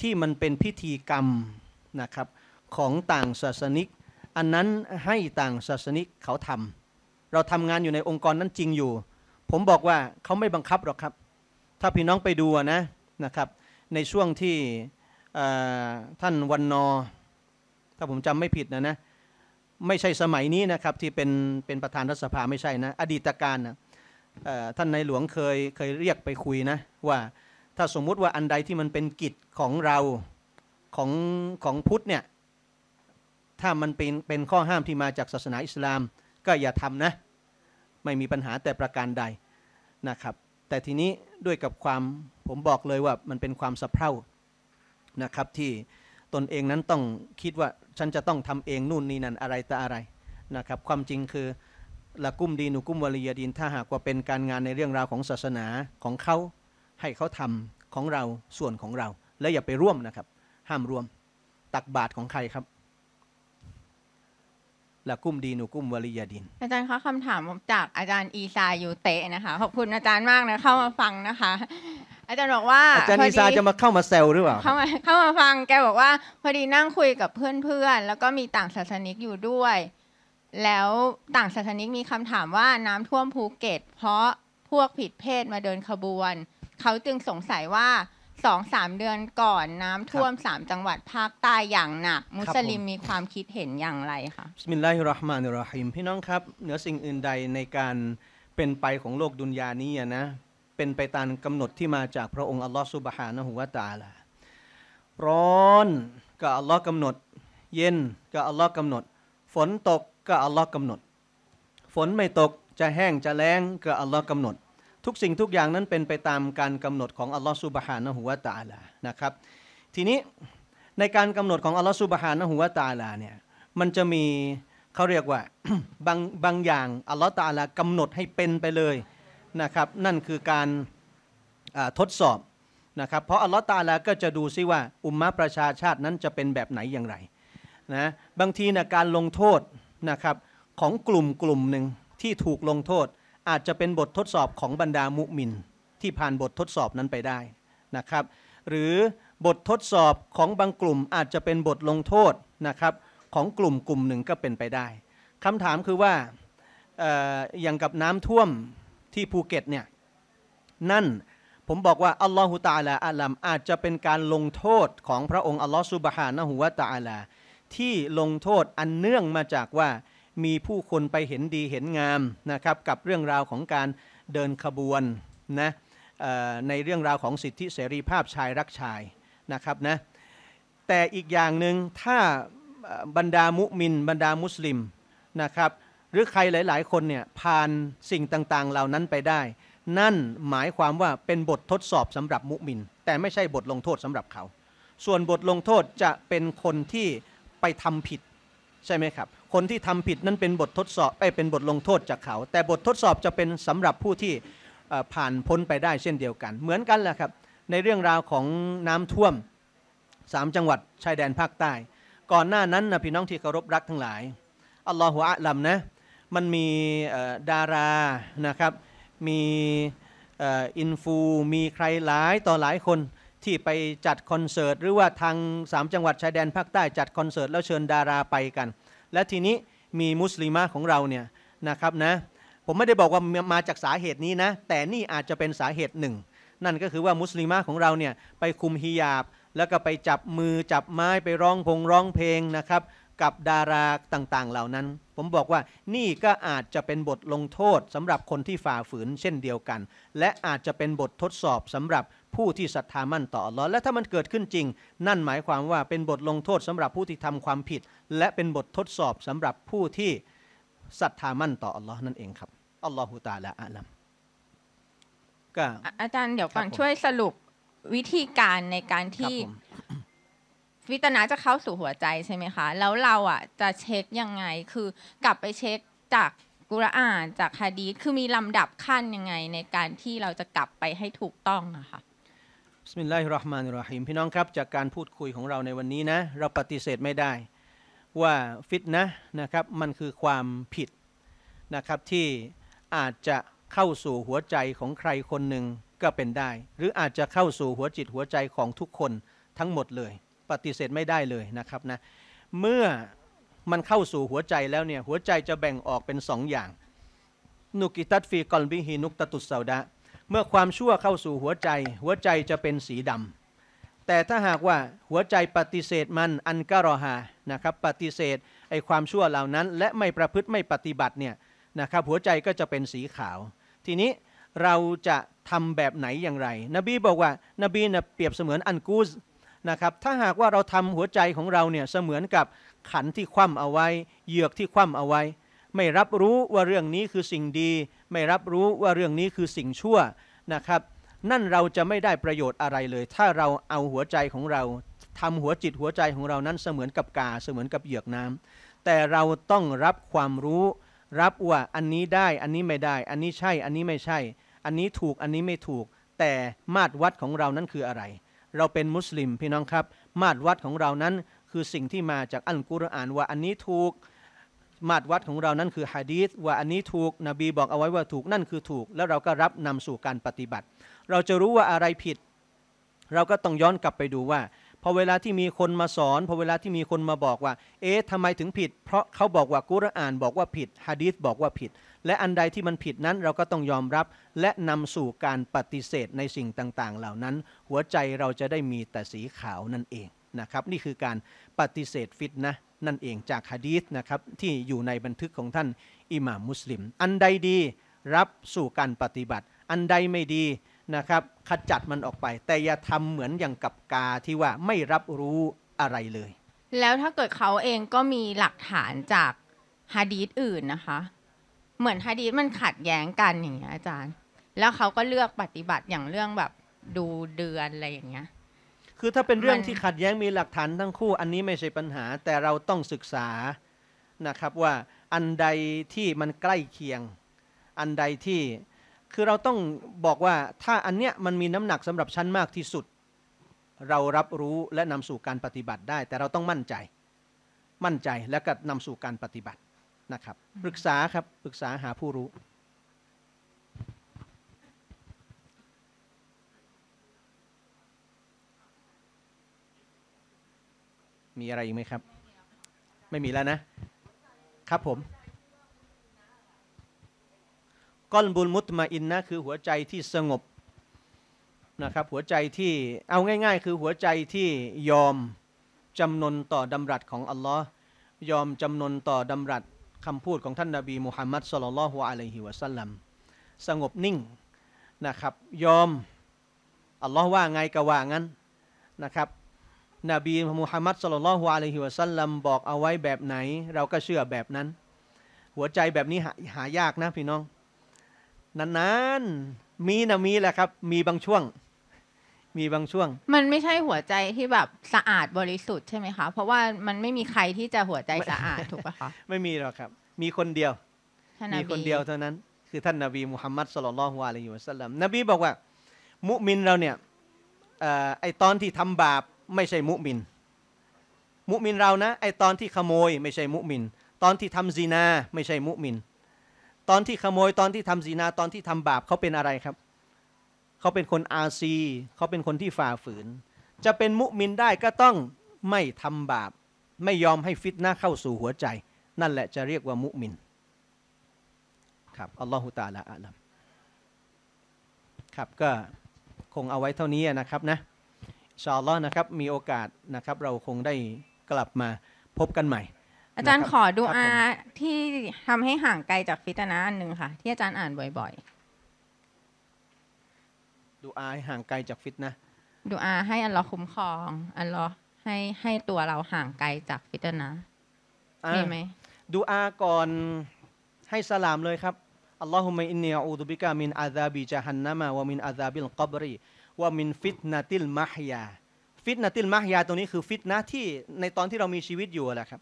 ที่มันเป็นพิธีกรรมนะครับของต่างศาสนิก อันนั้นให้ต่างศาสนิกเขาทำ เราทำงานอยู่ในองค์กรนั้นจริงอยู่ ผมบอกว่าเขาไม่บังคับหรอกครับ ถ้าพี่น้องไปดูนะนะครับ ในช่วงที่ท่านวันนอ ถ้าผมจำไม่ผิดนะนะ ไม่ใช่สมัยนี้นะครับที่เป็นเป็นประธานรัฐสภาไม่ใช่นะอดีตการนะท่านในหลวงเคยเคยเรียกไปคุยนะว่าถ้าสมมุติว่าอันใดที่มันเป็นกิจของเราของของพุทธเนี่ยถ้ามันเป็นเป็นข้อห้ามที่มาจากศาสนาอิสลามก็อย่าทำนะไม่มีปัญหาแต่ประการใดนะครับแต่ทีนี้ด้วยกับความผมบอกเลยว่ามันเป็นความสะเพร่านะครับที่ตนเองนั้นต้องคิดว่าฉันจะต้องทำเองนู่นนี่นั่นอะไรแต่อะไรนะครับ ความจริงคือละกุ้มดีนุกุ้มวลียดินถ้าหากว่าเป็นการงานในเรื่องราวของศาสนาของเขาให้เขาทำของเราส่วนของเรา และอย่าไปร่วมนะครับ ห้ามร่วมตักบาตรของใครครับละกุ้มดีนุกุ้มวลียดิน อาจารย์คะคำถามจากอาจารย์อีซายูเตะนะคะขอบคุณอาจารย์มากนะเข้ามาฟังนะคะอาจารย์บอกว่าอาจารย์นิซาจะมาเข้ามาเซลหรือเปล่าเข้ามาเข้ามาฟังแกบอกว่าพอดีนั่งคุยกับเพื่อนๆ แล้วก็มีต่างศาสนิกอยู่ด้วย แล้วต่างศาสนิกมีคำถามว่าน้ำท่วมภูเก็ต เพราะพวกผิดเพศมาเดินขบวน เขาจึงสงสัยว่าสองสามเดือนก่อน น้ำท่วมสามจังหวัดภาคใต้อย่างหนัก มุสลิมมีความคิดเห็นอย่างไรคะบิสมิลลาฮิราะห์มานุราะฮิมพี่น้องครับเหนือสิ่งอื่นใดในการเป็นไปของโลกดุนยานี้นะเป็นไปตามกำหนดที่มาจากพระองค์อัลลอฮฺสุบฮานะฮุวาตาลา ร้อนก็อัลลอฮ์กำหนด เย็นก็อัลลอฮ์กำหนด ฝนตก ก็อัลลอฮ์กำหนด ฝนไม่ตกจะแห้งจะแล้ง ก็อัลลอฮ์กำหนด ทุกสิ่งทุกอย่างนั้นเป็นไปตามการกำหนดของอัลลอฮฺสุบฮานะฮุวาตาลานะครับ ทีนี้ในการกำหนดของอัลลอฮฺสุบฮานะฮุวาตาลาเนี่ย มันจะมีเขาเรียกว่าบางบางอย่างอัลลอฮฺตาลากำหนดให้เป็นไปเลยนะครับนั่นคือการทดสอบนะครับเพราะอัลลอฮ์ตาลาก็จะดูซิว่าอุมมะประชาชาตินั้นจะเป็นแบบไหนอย่างไรนะบางทีนะการลงโทษนะครับของกลุ่มกลุ่มหนึ่งที่ถูกลงโทษอาจจะเป็นบททดสอบของบรรดามุมิน ที่ผ่านบททดสอบนั้นไปได้นะครับหรือบททดสอบของบางกลุ่มอาจจะเป็นบทลงโทษนะครับของกลุ่มกลุ่มหนึ่งก็เป็นไปได้คำถามคือว่าอย่างกับน้ำท่วมที่ภูเก็ตเนี่ยนั่นผมบอกว่าอัลลอฮฺตาลาอัลัม อาจจะเป็นการลงโทษของพระองค์อัลลอฮฺซุบฮานะฮุวาตาลา ที่ลงโทษอันเนื่องมาจากว่ามีผู้คนไปเห็นดีเห็นงามนะครับ กับเรื่องราวของการเดินขบวนนะในเรื่องราวของสิทธิเสรีภาพชายรักชายนะครับนะแต่อีกอย่างหนึ่งถ้าบรรดามุมิน บรรดามุสลิมนะครับหรือใครหลาย ๆ คนเนี่ยผ่านสิ่งต่าง ๆ เหล่านั้นไปได้ นั่นหมายความว่าเป็นบททดสอบสำหรับมุมินแต่ไม่ใช่บทลงโทษสำหรับเขา ส่วนบทลงโทษจะเป็นคนที่ไปทำผิดใช่ไหมครับ คนที่ทำผิดนั้นเป็นบททดสอบไปเป็นบทลงโทษจากเขา แต่บททดสอบจะเป็นสำหรับผู้ที่ผ่านพ้นไปได้เช่นเดียวกัน เหมือนกันแหละครับในเรื่องราวของน้ำท่วม3จังหวัดชายแดนภาคใต้ก่อนหน้านั้นนะพี่น้องที่เคารพรักทั้งหลายอัลลอฮฺอัลลัมนะมันมีดารานะครับ มีอินฟู มีใครหลายต่อหลายคนที่ไปจัดคอนเสิร์ตหรือว่าทาง 3 จังหวัดชายแดนภาคใต้จัดคอนเสิร์ตแล้วเชิญดาราไปกัน และทีนี้มีมุสลิมาของเราเนี่ยนะครับนะผมไม่ได้บอกว่ามาจากสาเหตุนี้นะแต่นี่อาจจะเป็นสาเหตุหนึ่ง นั่นก็คือว่ามุสลิมาของเราเนี่ยไปคุมฮิญาบ แล้วก็ไปจับมือจับไม้ไปร้องพงร้องเพลงนะครับกับดาราต่างๆเหล่านั้น ผมบอกว่านี่ก็อาจจะเป็นบทลงโทษสำหรับคนที่ฝ่าฝืนเช่นเดียวกัน และอาจจะเป็นบททดสอบสำหรับผู้ที่ศรัทธามั่นต่ออัลลอฮ์และ ถ้ามันเกิดขึ้นจริง นั่นหมายความว่าเป็นบทลงโทษสำหรับผู้ที่ทำความผิด และเป็นบททดสอบสำหรับผู้ที่ศรัทธามั่นต่ออัลลอฮ์นั่นเองครับอัลลอฮฺตาลาอัลัมก็อาจารย์เดี๋ยวฟังช่วยสรุปวิธีการในการที่วิตนาจะเข้าสู่หัวใจใช่ไหมคะ แล้วเราอ่ะจะเช็คยังไง คือกลับไปเช็คจากกุรอาน จากฮะดีคือมีลำดับขั้นยังไงในการที่เราจะกลับไปให้ถูกต้องนะคะบิสมิลลาฮิรราะห์มานิรราะฮีมพี่น้องครับ จากการพูดคุยของเราในวันนี้นะ เราปฏิเสธไม่ได้ว่าฟิตนะนะครับ มันคือความผิดนะครับที่อาจจะเข้าสู่หัวใจของใครคนหนึ่งก็เป็นได้ หรืออาจจะเข้าสู่หัวจิตหัวใจของทุกคนทั้งหมดเลยปฏิเสธไม่ได้เลยนะครับนะเมื่อมันเข้าสู่หัวใจแล้วเนี่ยหัวใจจะแบ่งออกเป็นสองอย่าง นุกิตัตฟีกอนบิฮีนุกตตุสเซดะเมื่อความชั่วเข้าสู่หัวใจ หัวใจจะเป็นสีดำแต่ถ้าหากว่าหัวใจปฏิเสธมันอันกะรอฮานะครับปฏิเสธไอความชั่วเหล่านั้น และไม่ประพฤติไม่ปฏิบัติเนี่ยนะครับหัวใจก็จะเป็นสีขาว ทีนี้เราจะทำแบบไหนอย่างไร นบีบอกว่านบีน่ะเปรียบเสมือนอันกูซนะครับถ้าหากว่าเราทำหัวใจของเราเนี่ยเสมือนกับขันที่คว่ำเอาไว้ เหยือกที่คว่ำเอาไว้ ไม่รับรู้ว่าเรื่องนี้คือสิ่งดี ไม่รับรู้ว่าเรื่องนี้คือสิ่งชั่วนะครับ นั่นเราจะไม่ได้ประโยชน์อะไรเลย ถ้าเราเอาหัวใจของเรา ทำหัวจิตหัวใจของเรานั้นเสมือนกับกาเสมือนกับเหยือกน้ำ แต่เราต้องรับความรู้ รับว่าอันนี้ได้อันนี้ไม่ได้ อันนี้ใช่อันนี้ไม่ใช่ อันนี้ถูกอันนี้ไม่ถูก แต่มาตรวัดของเรานั้นคืออะไรเราเป็นมุสลิมพี่น้องครับ มาตรวัดของเรานั้น คือสิ่งที่มาจากอัลกุรอานว่าอันนี้ถูกมาตรวัดของเรานั้นคือฮะดีษว่าอันนี้ถูกนบีบอกเอาไว้ว่าถูกนั่นคือถูก แล้วเราก็รับนำสู่การปฏิบัติ เราจะรู้ว่าอะไรผิด เราก็ต้องย้อนกลับไปดูว่า พอเวลาที่มีคนมาสอน พอเวลาที่มีคนมาบอกว่า เอ๊ะทำไมถึงผิด เพราะเขาบอกว่ากุรอานบอกว่าผิดฮะดีษบอกว่าผิดและอันใดที่มันผิดนั้นเราก็ต้องยอมรับและนำสู่การปฏิเสธในสิ่งต่างๆ เหล่านั้นหัวใจเราจะได้มีแต่สีขาวนั่นเองนะครับ นี่คือการปฏิเสธฟิตนะ นั่นเองจากฮะดีษนะครับที่อยู่ในบันทึกของท่านอิหม่ามมุสลิม อันใดดีรับสู่การปฏิบัติ อันใดไม่ดีนะครับขจัดมันออกไป แต่อย่าทำเหมือนอย่างกับกาที่ว่าไม่รับรู้อะไรเลย แล้วถ้าเกิดเขาเองก็มีหลักฐานจากฮะดีษอื่นนะคะเหมือนฮะดีมันขัดแย้งกันอย่างเงี้ยอาจารย์ แล้วเขาก็เลือกปฏิบัติอย่างเรื่องแบบดูเดือนอะไรอย่างเงี้ย คือถ้าเป็นเรื่องที่ขัดแย้งมีหลักฐานทั้งคู่อันนี้ไม่ใช่ปัญหา แต่เราต้องศึกษานะครับว่าอันใดที่มันใกล้เคียง อันใดที่คือเราต้องบอกว่าถ้าอันเนี้ยมันมีน้ำหนักสำหรับชั้นมากที่สุด เรารับรู้และนำสู่การปฏิบัติได้ แต่เราต้องมั่นใจ มั่นใจและก็นำสู่การปฏิบัตินะครับปรึกษาครับปรึกษาหาผู้รู้ มีอะไรอีกไหมครับ ไม่มีแล้วนะ ครับผมก้อนบุญมุตมาอินนะคือหัวใจที่สงบ นะครับหัวใจที่เอาง่ายๆ คือหัวใจที่ยอมจำนนต่อดำรัสของอัลลอฮ์ยอมจำนนต่อดำรัสคำพูดของท่านนาบีมุฮัมมัดสุลลัลฮุอะลัยฮิวะสัลลัมสงบนิ่งนะครับยอมอัลลอฮ์ว่าไงก็ว่างั้นนะครับนบีมุฮัมมัดสุลลัลฮุอะลัยฮิวะสัลลัมบอกเอาไว้แบบไหน เราก็เชื่อแบบนั้น หัวใจแบบนี้หาหายากนะพี่น้องนานๆมีนะมีแหละครับ มีบางช่วงมีบางช่วง มันไม่ใช่หัวใจที่แบบสะอาดบริสุทธิ์ใช่ไหมคะ เพราะว่ามันไม่มีใครที่จะหัวใจสะอาดถูกปะคะไม่มีหรอกครับมีคนเดียวมีคนเดียวเท่านั้นคือท่านนาบีมุฮัมมัดสลลัลฮวาลัยฮิวะสัลลัมนบีบอกว่ามุมินเราเนี่ยไอตอนที่ทำบาปไม่ใช่มุมิน มุมินเรานะ ไอตอนที่ขโมยไม่ใช่มุมิน ตอนที่ทำซีนาไม่ใช่มุมิน ตอนที่ขโมยตอนที่ทำซีนาตอนที่ทำบาปเขาเป็นอะไรครับเขาเป็นคนอาซีเขาเป็นคนที่ฝ่าฝืน จะเป็นมุมินได้ก็ต้องไม่ทำบาป ไม่ยอมให้ฟิตนาเข้าสู่หัวใจ นั่นแหละจะเรียกว่ามุมินครับอัลลอฮฺตาลาอัลัมครับก็คงเอาไว้เท่านี้นะครับนะชาลล์นะครับ มีโอกาสนะครับ เราคงได้กลับมาพบกันใหม่ อาจารย์ขอดูอาที่ทำให้ห่างไกลจากฟิตนะอันหนึ่งค่ะที่อาจารย์อ่านบ่อยๆดูอาห่างไกลจากฟิตนะ ดูอาให้อัลลอฮ์คุ้มครองอัลลอฮ์ให้ให้ตัวเราห่างไกลจากฟิตนะมีไหมดูอาก่อนให้สลามเลยครับ อัลลอฮุมะอินเนียอูดุบิกามินอาซาบิจฮันนามะวะมินอาซาบิลกับรีวะมินฟิตนาติลมหยาฟิตนาติลมหยาตรงนี้คือฟิตนะที่ในตอนที่เรามีชีวิตอยู่แหละครับ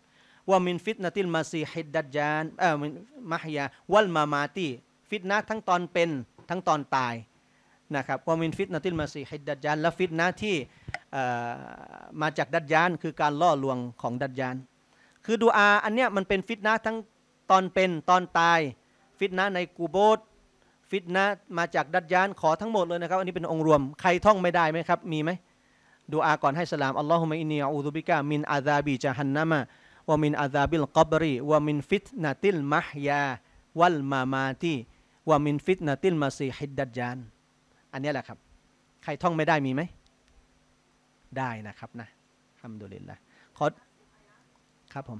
ว่ามินฟิตนาติลมาซีฮิดดัจจานเอ่อมิฮมหยาวัลมามาตีฟิตนะทั้งตอนเป็นทั้งตอนตายนะครับวามินฟิตนาติลมาซีฮิดดัดยานและฟิตนะที่มาจากดัดยาน คือการล่อลวงของดัดยาน คือดูอาอันเนี้ยมันเป็นฟิตนะทั้งตอนเป็นตอนตายฟิตนะในกูโบสฟิตนะมาจากดัดยานขอทั้งหมดเลยนะครับ อันนี้เป็นองค์รวมใครท่องไม่ได้ไหมครับมีไหมดูอาก่อนให้สลามอัลลอฮุมะอินนีอูซุบิกะมินอาซาบีจฮันนามะวะมินอาซาบิลกับรีวะมินฟิตนะติลมะฮยาวัลมามาตีวะมินฟิตนะติลมาซีฮิดดัดยานอันนี้แหละครับใครท่องไม่ได้มีไหม ได้นะครับ นะทำดูลินละขอครับผม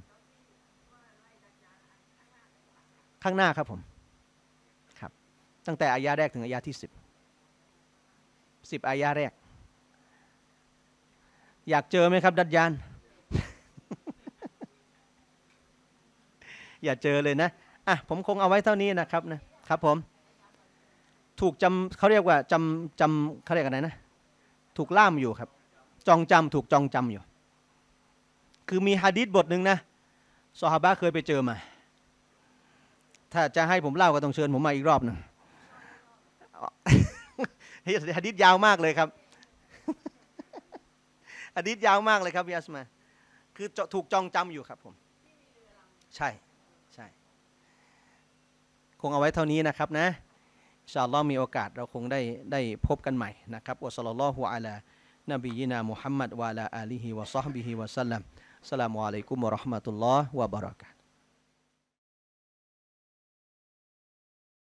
ข้างหน้าครับผม ครับ ตั้งแต่อายาแรกถึงอายาที่สิบสิบอายาแรก อยากเจอไหมครับดัดยานอย่าเจอเลยนะอ่ะผมคงเอาไว้เท่านี้นะครับนะครับผมถูกจำเขาเรียกว่าจำจำเขาเรียกอะไรนะถูกล่ามอยู่ครับ จองจำถูกจองจำอยู่ คือมีฮะดิษบทหนึ่งนะซอฮาบะเคยไปเจอมา ถ้าจะให้ผมเล่าก็ต้องเชิญ ผมมาอีกรอบหนึ่งฮะดิษยาวมากเลยครับฮะดิษยาวมากเลยครับพี่อัสมา คือถูกจองจำอยู่ครับ ผมใช่ใช่ คงเอาไว้เท่านี้นะครับ นะชาลอมีโอกาสเราคงได้ได้พบกันใหม่นะครับอัสลลอฮุอะลานบียินามุฮัมมัดวะลาอาลีฮิวะซอฮบิฮิวะสัลลัมสลามุอะลัยกุมุรอห์มะตุลลอฮ์วะบะเราะกา